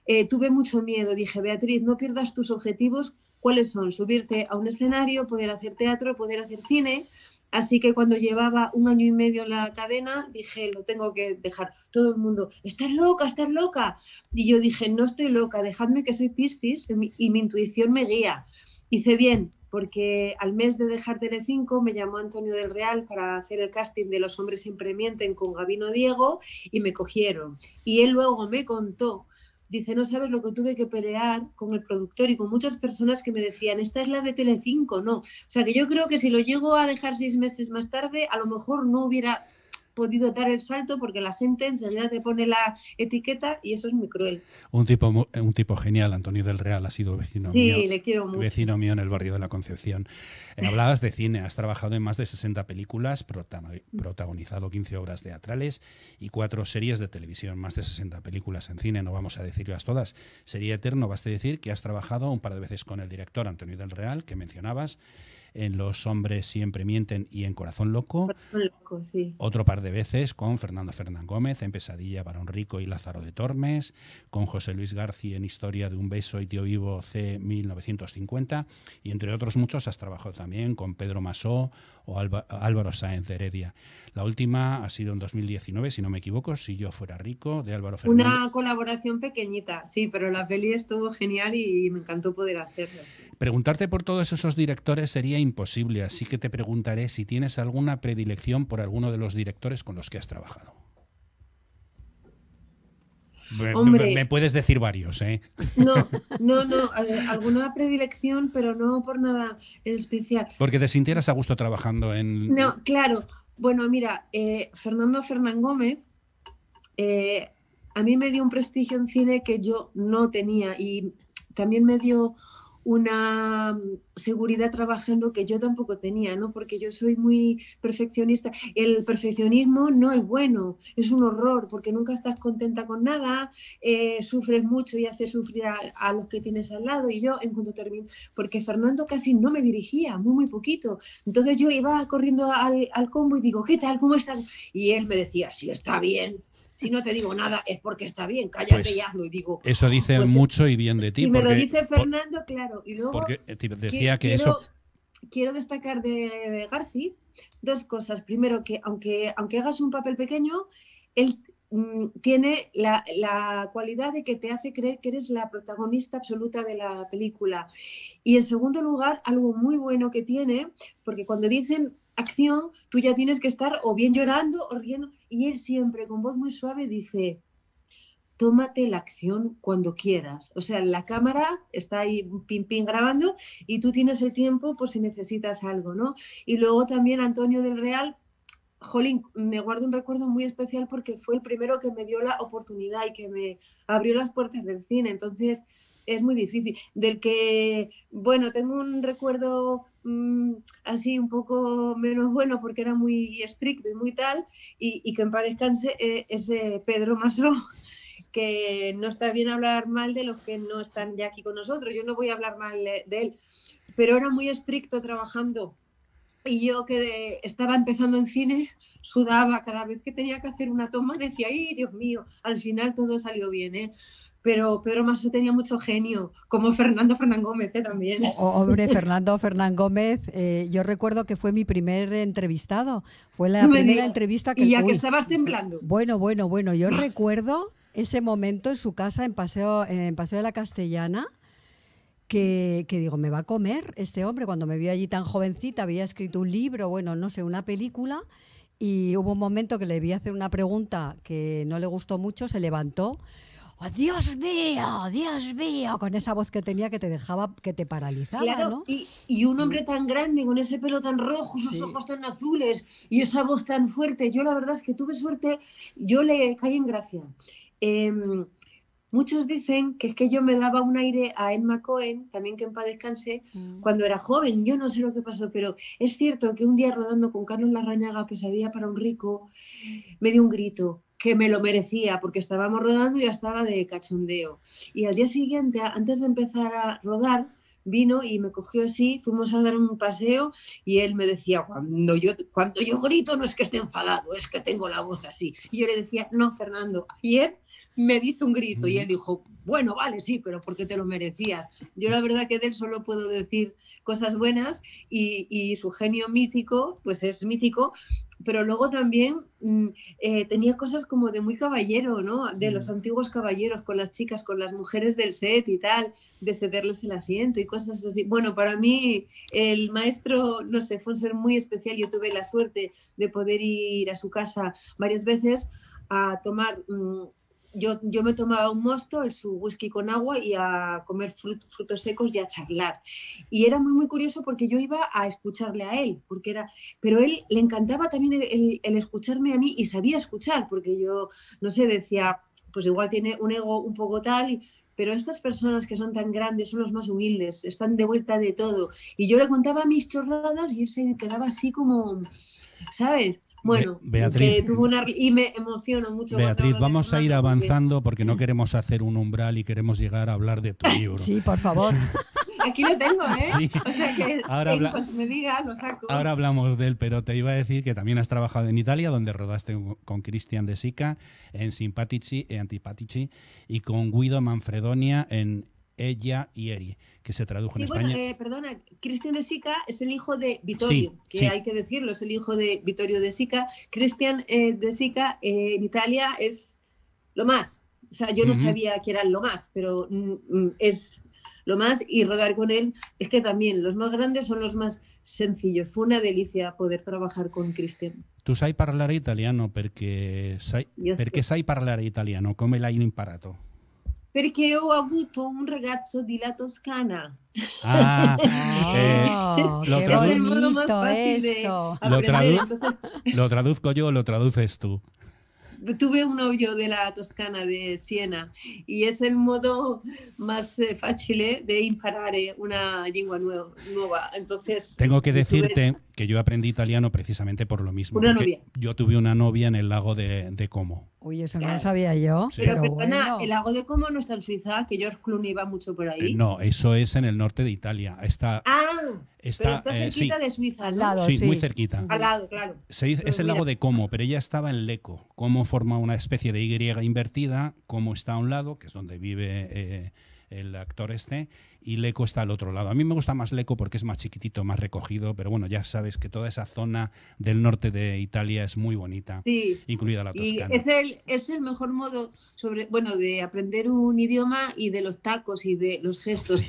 eh, tuve mucho miedo. Dije, Beatriz, no pierdas tus objetivos. ¿Cuáles son? Subirte a un escenario, poder hacer teatro, poder hacer cine Así que cuando llevaba un año y medio en la cadena, dije, lo tengo que dejar. Todo el mundo, estás loca, estás loca. Y yo dije, no estoy loca, dejadme que soy Piscis y mi intuición me guía. Hice bien, porque al mes de dejar Tele5 me llamó Antonio del Real para hacer el casting de Los hombres siempre mienten con Gabino Diego y me cogieron. Y él luego me contó dice, no sabes lo que tuve que pelear con el productor y con muchas personas que me decían, esta es la de Telecinco, no. O sea, que yo creo que si lo llego a dejar seis meses más tarde, a lo mejor no hubiera podido dar el salto porque la gente enseguida te pone la etiqueta y eso es muy cruel. Un tipo, un tipo genial, Antonio del Real, ha sido vecino sí, le quiero mucho. Vecino mío en el barrio de la Concepción. Eh, hablabas de cine, has trabajado en más de 60 películas, protagonizado 15 obras teatrales y cuatro series de televisión, más de 60 películas en cine, no vamos a decirlas todas. Sería eterno, basta decir que has trabajado un par de veces con el director Antonio del Real, que mencionabas, en Los hombres siempre mienten y en Corazón Loco. sí. Otro par de veces con Fernando Fernán Gómez en Pesadilla para un rico y Lázaro de Tormes, con José Luis García en Historia de un beso y Tío Vivo C 1950 y entre otros muchos has trabajado también con Pedro Masó o Álvaro Sáenz Heredia. La última ha sido en 2019, si no me equivoco, Si yo fuera rico, de Álvaro Fernández. Una colaboración pequeñita, sí, pero la peli estuvo genial y me encantó poder hacerla. Preguntarte por todos esos directores sería imposible, así que te preguntaré si tienes alguna predilección por alguno de los directores con los que has trabajado. me, puedes decir varios, ¿eh? No, no, no, alguna predilección, pero no por nada especial. Porque te sintieras a gusto trabajando en... No, claro. Bueno, mira, eh, Fernando Fernán Gómez eh, a mí me dio un prestigio en cine que yo no tenía y también me dio una mm, seguridad trabajando que yo tampoco tenía, ¿no? Porque yo soy muy perfeccionista. El perfeccionismo no es bueno, es un horror, porque nunca estás contenta con nada, eh, sufres mucho y haces sufrir a, los que tienes al lado. Y yo, en cuanto termino, porque Fernando casi no me dirigía, muy, muy poquito. Entonces yo iba corriendo al, al combo y digo, ¿qué tal? ¿Cómo están? Y él me decía, sí, está bien, si no te digo nada es porque está bien, cállate pues y hazlo. digo, eso ah, dice pues, mucho y bien de ti. Y me lo dice Fernando, claro. Y luego, porque eh, decía que, eso. Quiero destacar de Garci dos cosas. Primero, que aunque, aunque hagas un papel pequeño, él mm, tiene la, la, cualidad de que te hace creer que eres la protagonista absoluta de la película. Y en segundo lugar, algo muy bueno que tiene, porque cuando dicen acción, tú ya tienes que estar o bien llorando o riendo. Y él siempre con voz muy suave dice, tómate la acción cuando quieras. O sea, la cámara está ahí pin pim grabando y tú tienes el tiempo por si necesitas algo, ¿no? Y luego también Antonio del Real, jolín, me guardo un recuerdo muy especial porque fue el primero que me dio la oportunidad y que me abrió las puertas del cine. Entonces, es muy difícil. Del que, bueno, tengo un recuerdo Mm, así un poco menos bueno porque era muy estricto y muy tal, y, que emparezcan eh, ese Pedro Masó que no está bien hablar mal de los que no están ya aquí con nosotros. Yo no voy a hablar mal eh, de él, pero era muy estricto trabajando. Y yo que estaba empezando en cine, sudaba cada vez que tenía que hacer una toma, decía, ¡ay, Dios mío! Al final todo salió bien, ¿eh? pero Pedro Maso tenía mucho genio, como Fernando Fernán Gómez ¿eh? también. hombre, Fernando Fernán Gómez, eh, yo recuerdo que fue mi primer entrevistado, fue la primera entrevista que... Y ya que estabas temblando. Bueno, bueno, bueno, yo recuerdo ese momento en su casa en Paseo, en Paseo de la Castellana, que, que, digo, me va a comer este hombre, cuando me vio allí tan jovencita, había escrito un libro, bueno, no sé, una película. Y hubo un momento que le vi hacer una pregunta que no le gustó mucho, se levantó, oh, Dios mío, Dios mío, con esa voz que tenía que te dejaba, que te paralizaba, ¿no? y, un hombre tan grande, con ese pelo tan rojo, sus ojos tan azules y esa voz tan fuerte. Yo la verdad es que tuve suerte, yo le caí en gracia. Em, muchos dicen que es que yo me daba un aire a Emma Cohen, también que en paz descanse, mm. cuando era joven. Yo no sé lo que pasó, pero es cierto que un día rodando con Carlos Larrañaga, Pesadilla para un rico, me dio un grito que me lo merecía porque estábamos rodando y ya estaba de cachondeo. Y al día siguiente, antes de empezar a rodar, vino y me cogió así, fuimos a dar un paseo y él me decía, cuando yo, cuando yo grito no es que esté enfadado, es que tengo la voz así. Y yo le decía, no, Fernando, ayer me diste un grito y él dijo, bueno, vale, sí, pero porque te lo merecías. Yo la verdad que de él solo puedo decir cosas buenas y, su genio mítico, pues es mítico, pero luego también mm, eh, tenía cosas como de muy caballero, ¿no? De los mm. antiguos caballeros, con las chicas, con las mujeres del set y tal, de cederles el asiento y cosas así. Bueno, para mí el maestro, no sé, fue un ser muy especial. Yo tuve la suerte de poder ir a su casa varias veces a tomar... Mm, yo, me tomaba un mosto, el su whisky con agua y a comer frutos secos y a charlar. Y era muy, muy curioso porque yo iba a escucharle a él, porque era, pero él le encantaba también el, escucharme a mí y sabía escuchar, porque yo, no sé, decía, pues igual tiene un ego un poco tal, pero estas personas que son tan grandes son los más humildes, están de vuelta de todo. Y yo le contaba mis chorradas y él se quedaba así como, ¿sabes? Bueno, Beatriz, y me emociono mucho. Beatriz, vamos a ir avanzando porque no queremos hacer un umbral y queremos llegar a hablar de tu libro. sí, por favor. Aquí lo tengo, ¿eh? Sí. ahora me digas, lo saco. Ahora hablamos de él, pero te iba a decir que también has trabajado en Italia, donde rodaste con Cristian De Sica en Simpatici e Antipatici y con Guido Manfredonia en ella y Eri, que se tradujo en español eh, perdona, Cristian de Sica es el hijo de Vittorio, que hay que decirlo, es el hijo de Vittorio de Sica. Cristian eh, de Sica eh, en Italia es lo más. O sea, yo no sabía que era lo más, pero mm, mm, es lo más y rodar con él es que también los más grandes son los más sencillos. Fue una delicia poder trabajar con Cristian. tú sabes hablar italiano porque qué sabes hablar italiano, el aire imparato? yo yo avuto un regazo de la Toscana. Ah, oh, lo, traduzco, eso. Lo, lo, traduzco yo, lo traduces tú. Tuve un novio de la Toscana, de Siena, y es el modo más eh, fácil eh, de imparar una lengua nueva. Entonces, Tengo que decirte que yo aprendí italiano precisamente por lo mismo. Una Yo tuve una novia en el lago de, Como. Uy, eso no lo sabía yo. Pero, el lago de Como no está en Suiza, que George Clooney va mucho por ahí. Eh, no, eso es en el norte de Italia. Está, ah, está, pero está eh, de Suiza. Al lado, sí, muy cerquita. Al lado, claro. es el lago de Como, pero ella estaba en Leco. Como forma una especie de Y invertida, Como está a un lado, que es donde vive eh, el actor este, y Leco está al otro lado. A mí me gusta más Leco porque es más chiquitito, más recogido, pero bueno, ya sabes que toda esa zona del norte de Italia es muy bonita, incluida la Toscana. Y es el, es el mejor modo sobre, bueno, de aprender un idioma y de los tacos y de los gestos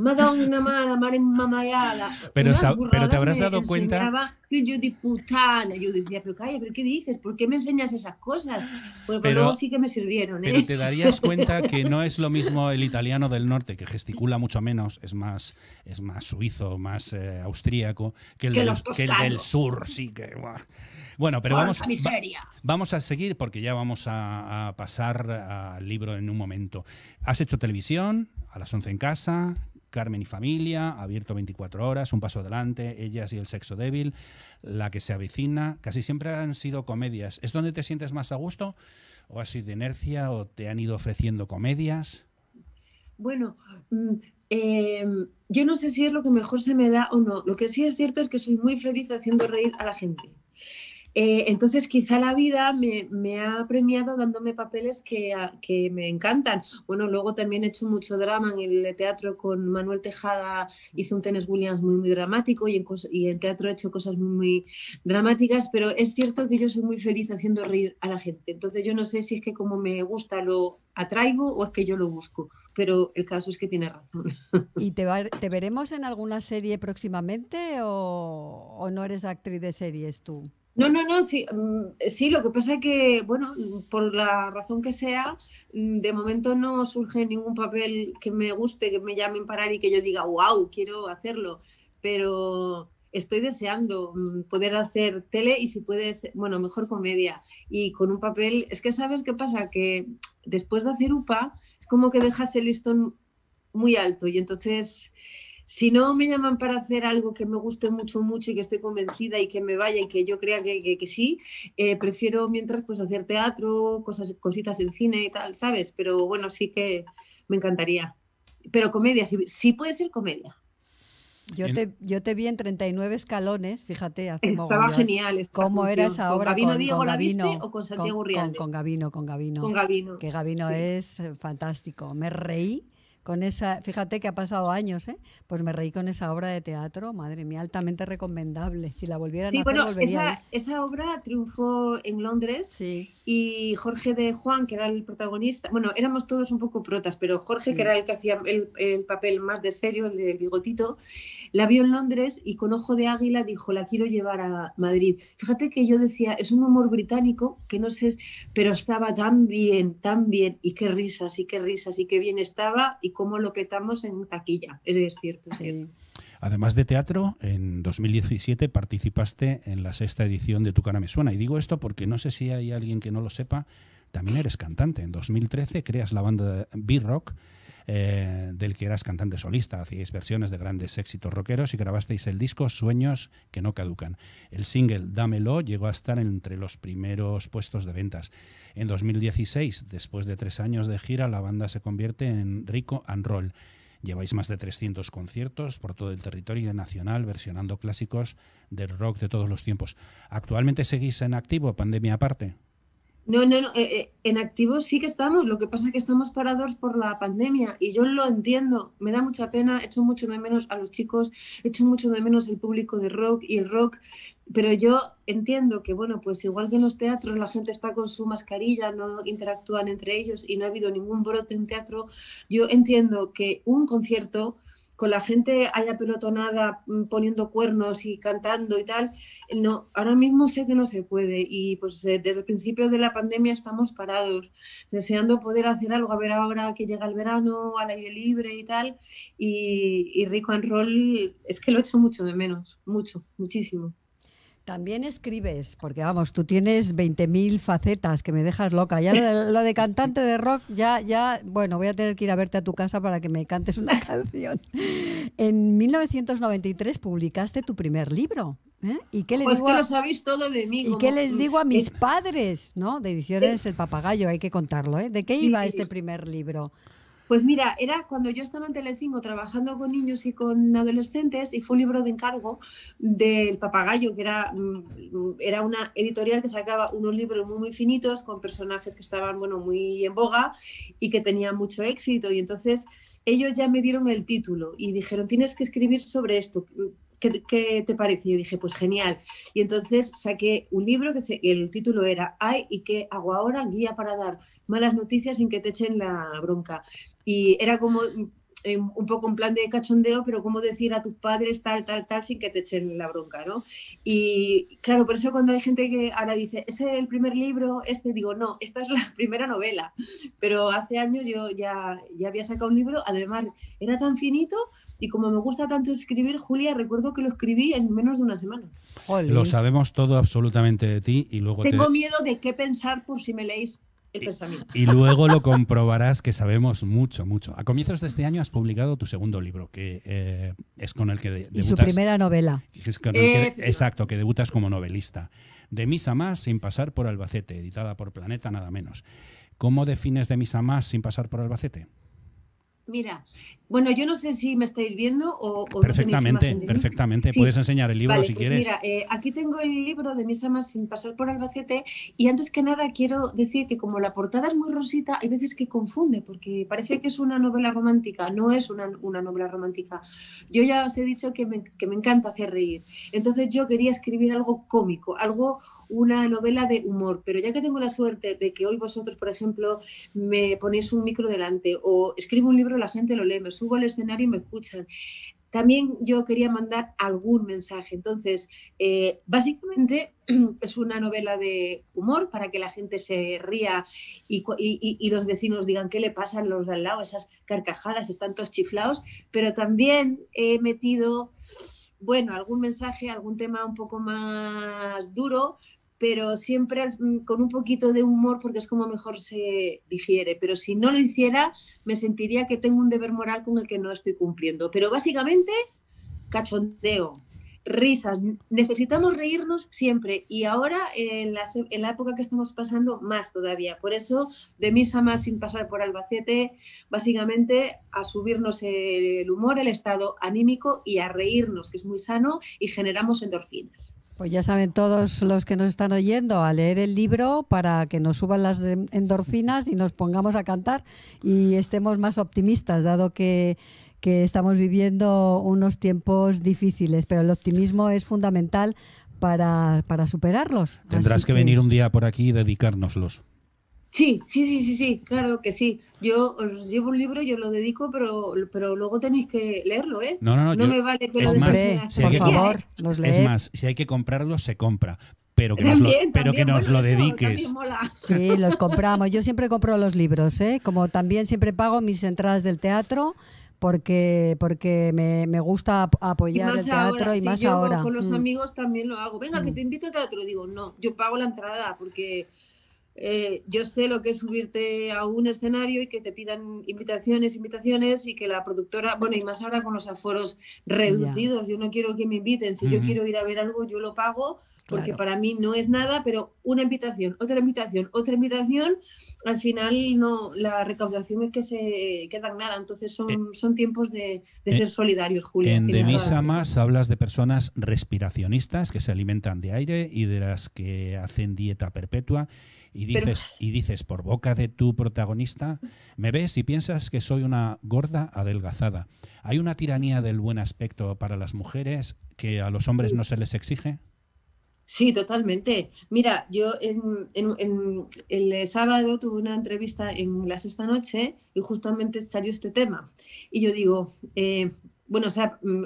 una mala, me mamaiala. Pero, pero te habrás dado cuenta. yo Yo decía, pero calla, ¿pero qué dices? ¿Por qué me enseñas esas cosas? Pues pero, luego sí que me sirvieron. ¿eh? Pero te darías cuenta que no es lo mismo el italiano del norte, que gesticula mucho menos, es más, es más suizo, más eh, austríaco, que el, de del, sur, sí que. Bueno, pero vamos, vamos a seguir porque ya vamos a, a pasar al libro en un momento. ¿Has hecho televisión? ¿A las 11 en casa? Carmen y familia, abierto 24 horas, Un paso adelante, Ellas y el sexo débil, La que se avecina, casi siempre han sido comedias. ¿Es donde te sientes más a gusto? ¿O has sido de inercia? ¿O te han ido ofreciendo comedias? Bueno, mm, eh, yo no sé si es lo que mejor se me da o no. Lo que sí es cierto es que soy muy feliz haciendo reír a la gente. Eh, entonces, quizá la vida me, ha premiado dándome papeles ah, que, me encantan. Bueno, luego también he hecho mucho drama en el teatro con Manuel Tejada, hice un tenis Williams muy, muy dramático y en, teatro he hecho cosas muy, dramáticas, pero es cierto que yo soy muy feliz haciendo reír a la gente. Entonces, yo no sé si es que como me gusta lo atraigo o es que yo lo busco pero el caso es que tiene razón. ¿Y te, veremos en alguna serie próximamente o, no eres actriz de series tú? No, no, no, sí, mm, sí, lo que pasa es que, bueno, por la razón que sea, mm, de momento no surge ningún papel que me guste, que me llamen para y que yo diga, wow, quiero hacerlo, pero estoy deseando mm, poder hacer tele y si puedes, bueno, mejor comedia y con un papel, es que sabes qué pasa, que después de hacer UPA es como que dejas el listón muy alto y entonces si no me llaman para hacer algo que me guste mucho, mucho y que esté convencida y que me vaya y que yo crea que, sí, eh, prefiero mientras pues hacer teatro, cosas, cositas en cine y tal, ¿sabes? Pero bueno, sí que me encantaría. Pero comedia, sí, puede ser comedia. Yo, te, yo te vi en 39 escalones, fíjate, hace Estaba genial. ¿Cómo era esa obra? ¿Con Gabino Diego la viste o con Santiago Con, Gabino, con Gabino. Con Gabino. Que Gabino es eh, fantástico. Me reí con esa, fíjate que ha pasado años, ¿eh? pues me reí con esa obra de teatro, madre mía, altamente recomendable. Si la volvieran a hacer, bueno, esa, esa, obra triunfó en Londres sí. y Jorge de Juan, que era el protagonista, bueno, éramos todos un poco protas, pero Jorge, que era el que hacía el, el, papel más de serio, el del bigotito, la vio en Londres y con ojo de águila dijo, la quiero llevar a Madrid. Fíjate que yo decía, es un humor británico, que no sé, pero estaba tan bien, tan bien, y qué risas, y qué risas, y qué bien estaba, cómo lo petamos en taquilla. Es cierto, Además de teatro, en 2017 participaste en la sexta edición de Tu cara Me Suena. Y digo esto porque no sé si hay alguien que no lo sepa, también eres cantante. En 2013 creas la banda B-Rock eh, del que eras cantante solista, hacíais versiones de grandes éxitos rockeros y grabasteis el disco Sueños que no caducan. El single Dámelo llegó a estar entre los primeros puestos de ventas. En 2016, después de tres años de gira, la banda se convierte en Rico and Roll. Lleváis más de 300 conciertos por todo el territorio nacional versionando clásicos del rock de todos los tiempos. ¿Actualmente seguís en activo, pandemia aparte? No, no, no. Eh, eh, en activos sí que estamos. Lo que pasa es que estamos parados por la pandemia y yo lo entiendo. Me da mucha pena. Echo mucho de menos a los chicos, echo mucho de menos el público de rock y el rock. Pero yo entiendo que, bueno, pues igual que en los teatros la gente está con su mascarilla, no interactúan entre ellos y no ha habido ningún brote en teatro, yo entiendo que un concierto con la gente haya pelotonada mm, poniendo cuernos y cantando y tal. No, ahora mismo sé que no se puede y pues eh, desde el principio de la pandemia estamos parados, deseando poder hacer algo, a ver ahora que llega el verano, al aire libre y tal. Y, Rico en Roll es que lo echo mucho de menos, mucho, muchísimo. También escribes, porque vamos, tú tienes 20.000 facetas que me dejas loca. Ya lo de, cantante de rock, ya, ya, bueno, voy a tener que ir a verte a tu casa para que me cantes una canción. En 1993 publicaste tu primer libro. ¿eh? ¿Y qué pues que lo sabéis todo de mí. ¿Y qué les digo a mis padres, no? De ediciones El Papagayo, hay que contarlo, ¿eh? ¿De qué iba este primer libro? Pues mira, era cuando yo estaba en Telecinco trabajando con niños y con adolescentes y fue un libro de encargo del Papagayo, que era, mm, era una editorial que sacaba unos libros muy, finitos con personajes que estaban, bueno, muy en boga y que tenían mucho éxito. Y entonces ellos ya me dieron el título y dijeron, tienes que escribir sobre esto ¿qué, te parece? yo dije, pues genial. Y entonces saqué un libro que el título era Ay, ¿y qué hago ahora? Guía para dar malas noticias sin que te echen la bronca. Y era como em, un poco un plan de cachondeo, pero cómo decir a tus padres tal, tal, tal, sin que te echen la bronca, ¿no? Y claro, por eso cuando hay gente que ahora dice, ¿es el primer libro? Este, digo, no, esta es la primera novela. Pero hace años yo ya, ya había sacado un libro, además era tan finito y como me gusta tanto escribir, Julia, recuerdo que lo escribí en menos de una semana. Lo sabemos todo absolutamente de ti y luego... Tengo miedo de qué pensar por si me leéis el pensamiento. Y, luego lo comprobarás que sabemos mucho, mucho. A comienzos de este año has publicado tu segundo libro, que eh, es con el que debutas. Y su primera novela. exacto, que debutas como novelista. De misa más sin pasar por Albacete, editada por Planeta nada menos. ¿Cómo defines de misa más sin pasar por Albacete? Mira, bueno, yo no sé si me estáis viendo o... perfectamente, perfectamente. Puedes enseñar el libro si pues quieres. Mira, eh, aquí tengo el libro de Mis amas sin pasar por Albacete y antes que nada quiero decir que como la portada es muy rosita, hay veces que confunde porque parece que es una novela romántica. No es una, novela romántica. Yo ya os he dicho que me, encanta hacer reír. Entonces yo quería escribir algo cómico, algo, una novela de humor. Pero ya que tengo la suerte de que hoy vosotros, por ejemplo, me ponéis un micro delante o escribo un libro, la gente lo lee, subo al escenario y me escuchan. También yo quería mandar algún mensaje. Entonces, eh, básicamente es una novela de humor para que la gente se ría y, los vecinos digan qué le a los de al lado, esas carcajadas, están todos chiflados. Pero también he metido bueno, algún mensaje, algún tema un poco más duro, pero siempre mm, con un poquito de humor porque es como mejor se digiere. Pero si no lo hiciera, me sentiría que tengo un deber moral con el que no estoy cumpliendo. Pero básicamente, cachondeo, risas. Necesitamos reírnos siempre y ahora en la, en la, época que estamos pasando más todavía. Por eso, de misa más sin pasar por Albacete, básicamente a subirnos el humor, el estado anímico y a reírnos, que es muy sano y generamos endorfinas. Pues ya saben todos los que nos están oyendo a leer el libro para que nos suban las endorfinas y nos pongamos a cantar y estemos más optimistas, dado que, estamos viviendo unos tiempos difíciles. Pero el optimismo es fundamental para, superarlos. Tendrás que, que, venir un día por aquí y dedicárnoslos. Sí, sí, sí, sí, sí, claro que sí. Yo os llevo un libro, yo lo dedico, pero, pero luego tenéis que leerlo, ¿eh? No, no, no. No me vale que lo más, por favor, nos ¿eh? los Es más, si hay que comprarlo, se compra. Pero que nos lo, que nos lo dediques. Sí, los compramos. Yo siempre compro los libros, ¿eh? Como también siempre pago mis entradas del teatro porque porque me, gusta apoyar el teatro ahora, y más yo ahora. Con los mm. amigos también lo hago. Venga, que te invito a teatro. Digo, no, yo pago la entrada porque eh, yo sé lo que es subirte a un escenario y que te pidan invitaciones, invitaciones y que la productora, bueno, y más ahora con los aforos reducidos, yo no quiero que me inviten, si yo quiero ir a ver algo, yo lo pago porque para mí no es nada, pero una invitación, otra invitación, otra invitación, al final no, la recaudación es que se quedan nada. Entonces son, eh, son tiempos de, eh, ser solidarios, Julio. En De Misa Más hablas de personas respiracionistas que se alimentan de aire y de las que hacen dieta perpetua. Y dices, y dices por boca de tu protagonista, me ves y piensas que soy una gorda adelgazada. ¿Hay una tiranía del buen aspecto para las mujeres que a los hombres no se les exige? Sí, totalmente. Mira, yo en, el sábado tuve una entrevista en la sexta noche y justamente salió este tema. Y yo digo, eh, bueno, o sea, mm,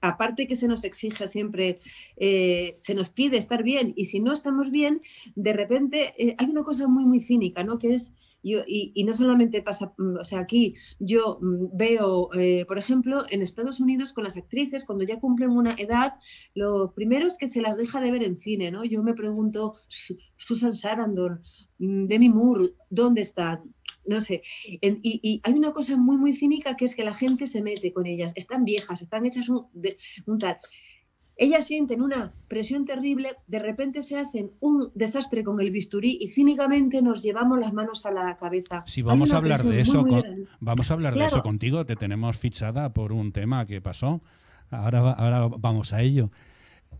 aparte que se nos exige siempre, eh, se nos pide estar bien y si no estamos bien, de repente eh, hay una cosa muy, muy cínica, ¿no? Que es y, no solamente pasa, mm, o sea, aquí yo mm, veo, eh, por ejemplo, en Estados Unidos con las actrices, cuando ya cumplen una edad, lo primero es que se las deja de ver en cine, ¿no? Yo me pregunto, Susan Sarandon, mm, Demi Moore, ¿dónde están? no sé. y, hay una cosa muy, muy cínica que es que la gente se mete con ellas. Están viejas, están hechas un tal. Ellas sienten una presión terrible, de repente se hacen un desastre con el bisturí y cínicamente nos llevamos las manos a la cabeza. Sí, vamos a hablar de eso, vamos a hablar de eso contigo, te tenemos fichada por un tema que pasó. Ahora, ahora vamos a ello.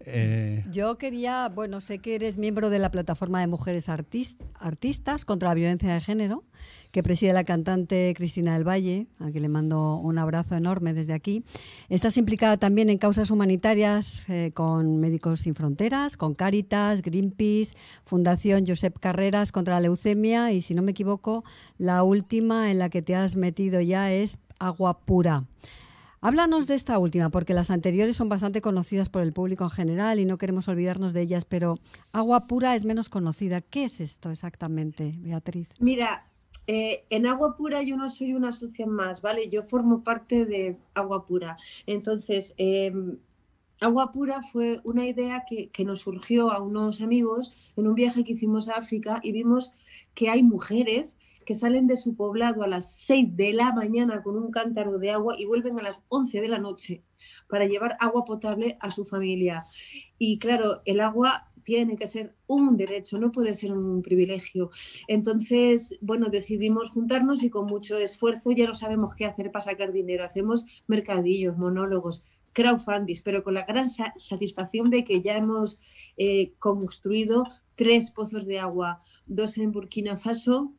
Eh, Yo quería, bueno, sé que eres miembro de la plataforma de mujeres artistas contra la violencia de género, que preside la cantante Cristina del Valle, a quien le mando un abrazo enorme desde aquí. Estás implicada también en causas humanitarias eh, con Médicos Sin Fronteras, con Caritas, Greenpeace, Fundación Josep Carreras contra la leucemia y, si no me equivoco, la última en la que te has metido ya es Agua Pura. Háblanos de esta última, porque las anteriores son bastante conocidas por el público en general y no queremos olvidarnos de ellas, pero Agua Pura es menos conocida. ¿Qué es esto exactamente, Beatriz? Mira, eh, en Agua Pura yo no soy una socia más, ¿vale? Yo formo parte de Agua Pura. Entonces, em, Agua Pura fue una idea que, nos surgió a unos amigos en un viaje que hicimos a África y vimos que hay mujeres que salen de su poblado a las 6 de la mañana con un cántaro de agua y vuelven a las 11 de la noche para llevar agua potable a su familia. Y claro, el agua tiene que ser un derecho, no puede ser un privilegio. Entonces, bueno, decidimos juntarnos y con mucho esfuerzo ya no sabemos qué hacer para sacar dinero. Hacemos mercadillos, monólogos, crowdfunding pero con la gran satisfacción de que ya hemos eh, construido tres pozos de agua, dos en Burkina Faso,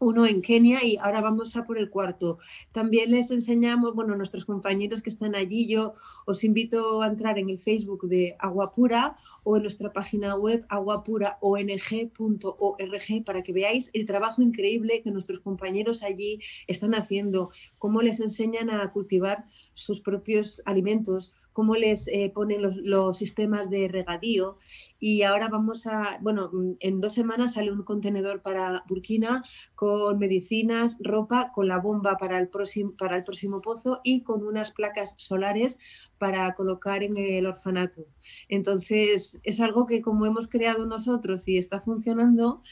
uno en Kenia y ahora vamos a por el cuarto. También les enseñamos, bueno, nuestros compañeros que están allí, yo os invito a entrar en el Facebook de Agua Pura o en nuestra página web aguapuraong.org para que veáis el trabajo increíble que nuestros compañeros allí están haciendo, cómo les enseñan a cultivar sus propios alimentos, cómo les eh, ponen los, sistemas de regadío. Y ahora vamos a, bueno, en dos semanas sale un contenedor para Burkina con medicinas, ropa, con la bomba para el para el próximo pozo y con unas placas solares para colocar en el orfanato. Entonces, es algo que como hemos creado nosotros y está funcionando,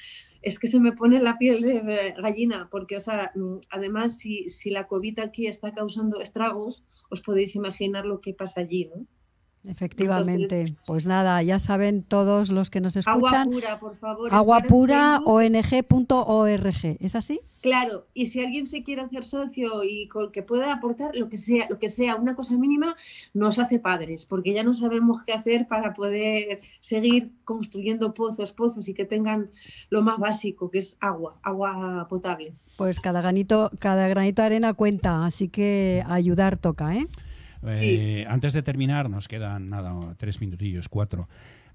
es que se me pone la piel de gallina, porque, o sea, mm, además, si, la COVID aquí está causando estragos, os podéis imaginar lo que pasa allí, ¿no? Efectivamente, pues nada, ya saben todos los que nos escuchan. Agua por favor. Agua pura, ¿es así? Claro, y si alguien se quiere hacer socio y que pueda aportar lo que sea, lo que sea, una cosa mínima, nos hace padres, porque ya no sabemos qué hacer para poder seguir construyendo pozos, pozos y que tengan lo más básico, que es agua, agua potable. Pues cada granito, cada granito de arena cuenta, así que ayudar toca, ¿eh? eh antes de terminar, nos quedan nada, tres minutillos, cuatro.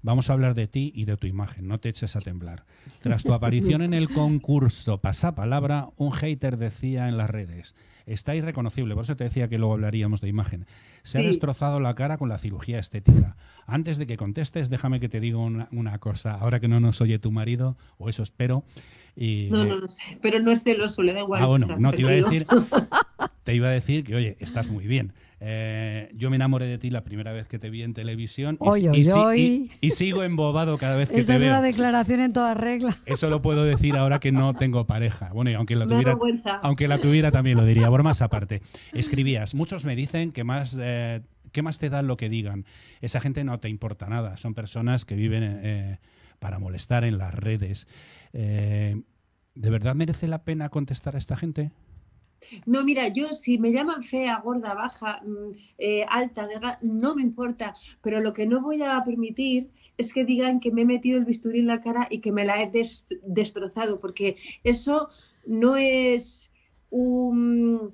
Vamos a hablar de ti y de tu imagen, no te eches a temblar. Tras tu aparición en el concurso Pasapalabra, un hater decía en las redes, está irreconocible, por eso te decía que luego hablaríamos de imagen. Se ha destrozado la cara con la cirugía estética. Antes de que contestes, déjame que te diga una, cosa, ahora que no nos oye tu marido, o eso espero. no, no, no, pero no es celoso, le da igual. Ah, bueno, no, te iba a decir te iba a decir que, oye, estás muy bien. Eh, yo me enamoré de ti la primera vez que te vi en televisión y, y, sigo embobado cada vez que te veo. Esa es una declaración en toda regla. Eso lo puedo decir ahora que no tengo pareja. Bueno, y aunque la tuviera, aunque la tuviera también lo diría. Por más aparte, escribías. Muchos me dicen que más... Eh, más te dan lo que digan? Esa gente no te importa nada. Son personas que viven eh, para molestar en las redes. ¿De verdad merece la pena contestar a esta gente? No, mira, yo si me llaman fea, gorda, baja, mm, eh, alta, no me importa, pero lo que no voy a permitir es que digan que me he metido el bisturí en la cara y que me la he destrozado, porque eso no es un,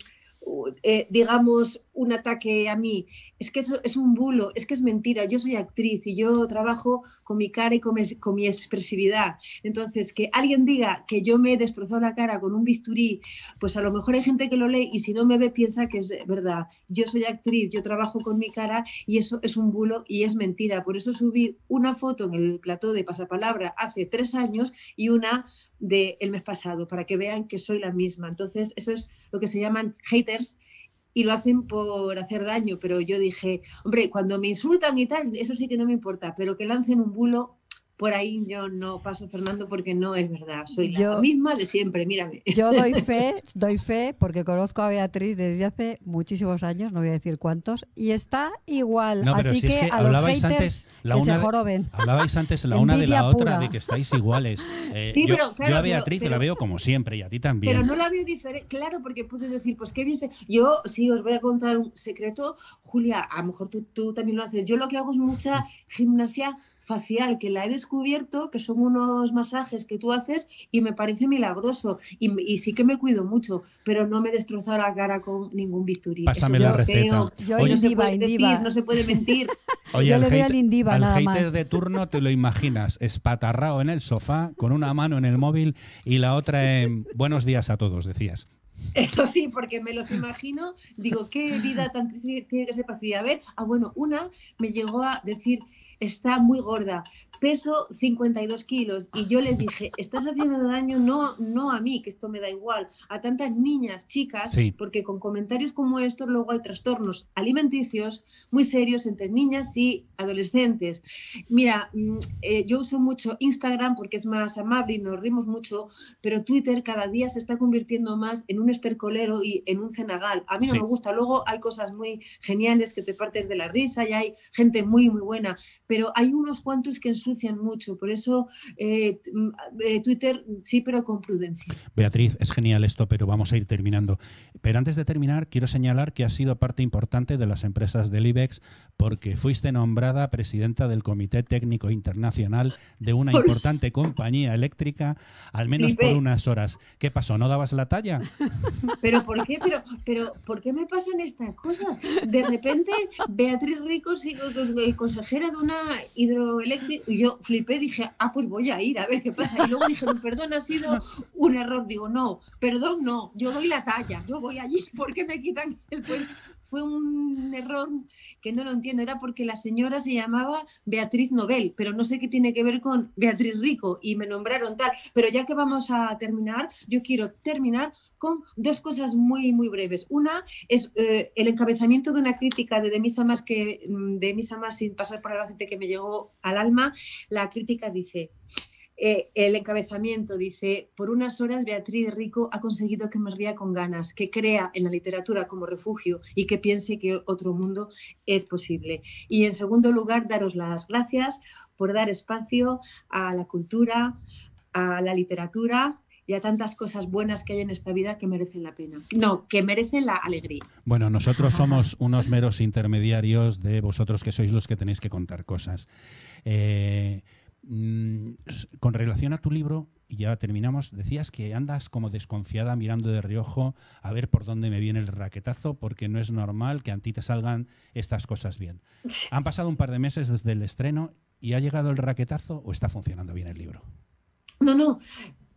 eh, digamos, un ataque a mí, es que eso es un bulo, es que es mentira, yo soy actriz y yo trabajo con mi cara y con mi, expresividad. Entonces, que alguien diga que yo me he destrozado la cara con un bisturí, pues a lo mejor hay gente que lo lee y si no me ve piensa que es verdad. Yo soy actriz, yo trabajo con mi cara y eso es un bulo y es mentira. Por eso subí una foto en el plató de Pasapalabra hace tres años y una del mes pasado, para que vean que soy la misma. Entonces, eso es lo que se llaman haters y lo hacen por hacer daño, pero yo dije, hombre, cuando me insultan y tal, eso sí que no me importa, pero que lancen un bulo por ahí yo no paso, Fernando, porque no es verdad. Soy la misma de siempre, mírame. Yo doy fe, doy fe, porque conozco a Beatriz desde hace muchísimos años, no voy a decir cuántos, y está igual. Así que, es antes, hablabais antes la una de la otra, de que estáis iguales. Eh, yo, pero, a Beatriz la veo como siempre, y a ti también. Pero no la veo diferente, claro, porque puedes decir, pues qué bien se... Yo, sí os voy a contar un secreto, Julia, a lo mejor tú, tú también lo haces. Yo lo que hago es mucha gimnasia facial, que la he descubierto, que son unos masajes que tú haces y me parece milagroso. Y, sí que me cuido mucho, pero no me he destrozado la cara con ningún bisturí. Pásame la receta. Yo no se puede no se puede mentir. yo le veo al indiva al nada de turno te lo imaginas, espatarrado en el sofá, con una mano en el móvil y la otra en buenos días a todos, decías. Eso sí, porque me los imagino. Digo, ¿qué vida tan tiene que ser para A ver, ah, bueno, una me llegó a decir, está muy gorda, peso 52 kilos y yo les dije, estás haciendo daño no, no a mí, que esto me da igual, a tantas niñas, chicas, porque con comentarios como estos luego hay trastornos alimenticios muy serios entre niñas y adolescentes. Mira, mm, eh, yo uso mucho Instagram porque es más amable y nos rimos mucho, pero Twitter cada día se está convirtiendo más en un estercolero y en un cenagal. A mí no me gusta, luego hay cosas muy geniales que te partes de la risa y hay gente muy, muy buena, pero hay unos cuantos que en su mucho. Por eso eh, eh, Twitter sí, pero con prudencia. Beatriz, es genial esto, pero vamos a ir terminando. Pero antes de terminar, quiero señalar que has sido parte importante de las empresas del IBEX porque fuiste nombrada presidenta del Comité Técnico Internacional de una importante compañía eléctrica, al menos por unas horas. ¿Qué pasó? ¿No dabas la talla? ¿Pero por qué? ¿Pero, pero por qué me pasan estas cosas? De repente, Beatriz Rico, eh, consejera de una hidroeléctrica yo flipé, dije, ah, pues voy a ir, a ver qué pasa. Y luego dije, perdón, ha sido un error. Digo, no, perdón, no, yo doy la talla, yo voy allí, ¿por qué me quitan el puente? fue un error que no lo entiendo, era porque la señora se llamaba Beatriz Nobel, pero no sé qué tiene que ver con Beatriz Rico y me nombraron tal. Pero ya que vamos a terminar, yo quiero terminar con dos cosas muy, muy breves. Una es eh, el encabezamiento de una crítica de, de Misa Más que mm, de Misa Más sin pasar por el aceite que me llegó al alma. La crítica dice, eh, el encabezamiento dice, por unas horas Beatriz Rico ha conseguido que me ría con ganas, que crea en la literatura como refugio y que piense que otro mundo es posible. Y en segundo lugar, daros las gracias por dar espacio a la cultura, a la literatura y a tantas cosas buenas que hay en esta vida que merecen la pena. No, que merecen la alegría. Bueno, nosotros somos unos meros intermediarios de vosotros que sois los que tenéis que contar cosas. Eh, Mm, con relación a tu libro, y ya terminamos, decías que andas como desconfiada mirando de riojo a ver por dónde me viene el raquetazo, porque no es normal que a ti te salgan estas cosas bien. Han pasado un par de meses desde el estreno y ha llegado el raquetazo o está funcionando bien el libro. No, no,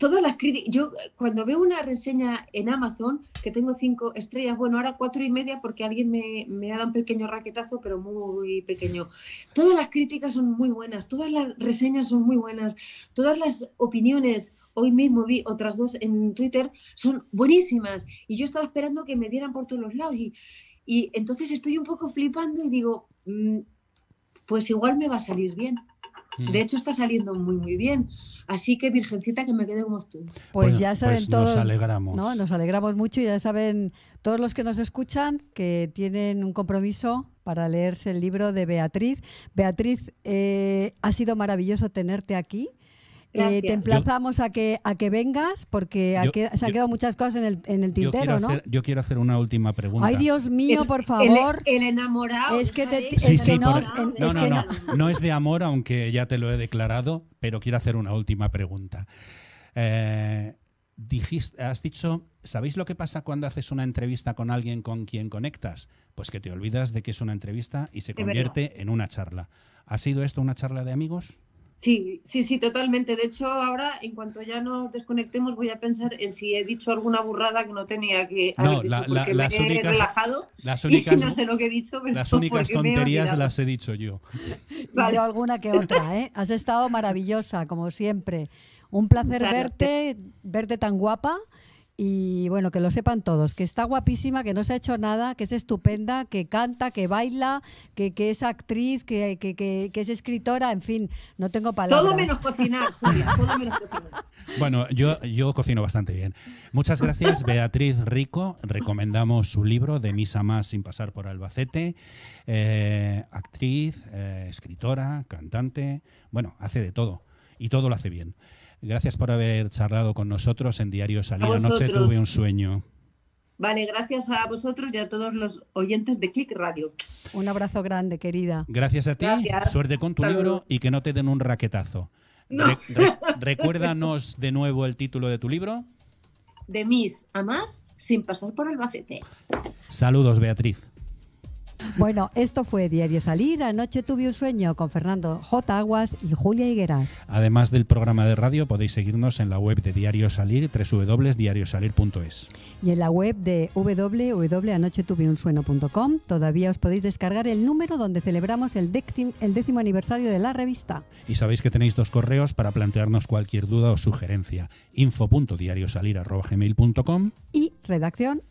todas las críticas, yo cuando veo una reseña en Amazon que tengo cinco estrellas, bueno, ahora cuatro y media porque alguien me, me ha dado un pequeño raquetazo, pero muy pequeño. Todas las críticas son muy buenas, todas las reseñas son muy buenas, todas las opiniones, hoy mismo vi otras dos en Twitter, son buenísimas. Y yo estaba esperando que me dieran por todos los lados. y entonces estoy un poco flipando y digo, mm, pues igual me va a salir bien. De mm. hecho, está saliendo muy, muy bien. Así que, Virgencita, que me quede como estoy. Pues ya saben pues todos. Nos alegramos. ¿no? Nos alegramos mucho y ya saben todos los que nos escuchan que tienen un compromiso para leerse el libro de Beatriz. Beatriz, eh, ha sido maravilloso tenerte aquí. Eh, te emplazamos a, que, a que vengas porque se han quedado muchas cosas en el, en el tintero, ¿no? yo quiero hacer una última pregunta. Ay, Dios mío, por favor. El, enamorado. Es que, no, es, no, no, no, es de amor, aunque ya te lo he declarado, pero quiero hacer una última pregunta. Eh, dijiste, has dicho, ¿sabéis lo que pasa cuando haces una entrevista con alguien con quien conectas? Pues que te olvidas de que es una entrevista y se convierte en una charla. ¿Ha sido esto una charla de amigos? Sí, sí, sí, totalmente. De hecho, ahora, en cuanto ya nos desconectemos, voy a pensar en si he dicho alguna burrada que no tenía que haber dicho, las he relajado las únicas, y no sé lo que he dicho, Las únicas tonterías las he dicho yo. Vale. alguna que otra, ¿eh? Has estado maravillosa, como siempre. Un placer verte, verte tan guapa y bueno, que lo sepan todos, que está guapísima, que no se ha hecho nada, que es estupenda, que canta, que baila, que, es actriz, que, es escritora, en fin, no tengo palabras. Todo menos cocinar, Julia, todo menos cocinar. Bueno, yo, cocino bastante bien. Muchas gracias, Beatriz Rico. Recomendamos su libro, De Misa Más sin pasar por Albacete. Eh, actriz, eh, escritora, cantante, bueno, hace de todo y todo lo hace bien. Gracias por haber charlado con nosotros en Diario Salir Anoche tuve un sueño. Vale, gracias a vosotros y a todos los oyentes de Click Radio. Un abrazo grande, querida. Gracias a ti, suerte con tu libro y que no te den un raquetazo. recuérdanos de nuevo el título de tu libro. De mis a más sin pasar por Albacete. Saludos, Beatriz. Bueno, esto fue Diario Salir. Anoche tuve un sueño con Fernando J. Aguas y Julia Higueras. Además del programa de radio, podéis seguirnos en la web de Diario Salir, www.diariosalir.es. Y en la web de www.anochetuveunsueno.com todavía os podéis descargar el número donde celebramos el, décimo, aniversario de la revista. Y sabéis que tenéis dos correos para plantearnos cualquier duda o sugerencia. info.diariosalir.gmail.com y redacción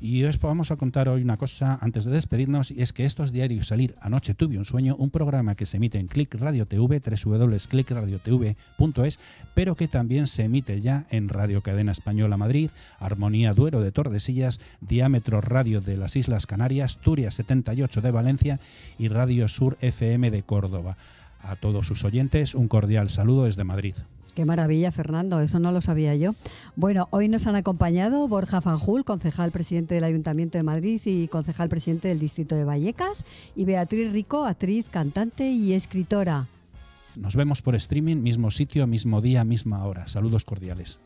Y os vamos a contar hoy una cosa antes de despedirnos y es que estos diarios Salir Anoche Tuve un Sueño, un programa que se emite en Click Radio TV, www.clickradiotv.es, pero que también se emite ya en Radio Cadena Española Madrid, Armonía Duero de Tordesillas, Diámetro Radio de las Islas Canarias, Turia 78 de Valencia y Radio Sur FM de Córdoba. A todos sus oyentes, un cordial saludo desde Madrid. Qué maravilla, Fernando, eso no lo sabía yo. Bueno, hoy nos han acompañado Borja Fanjul, concejal presidente del Ayuntamiento de Madrid y concejal presidente del Distrito de Vallecas, y Beatriz Rico, actriz, cantante y escritora. Nos vemos por streaming, mismo sitio, mismo día, misma hora. Saludos cordiales.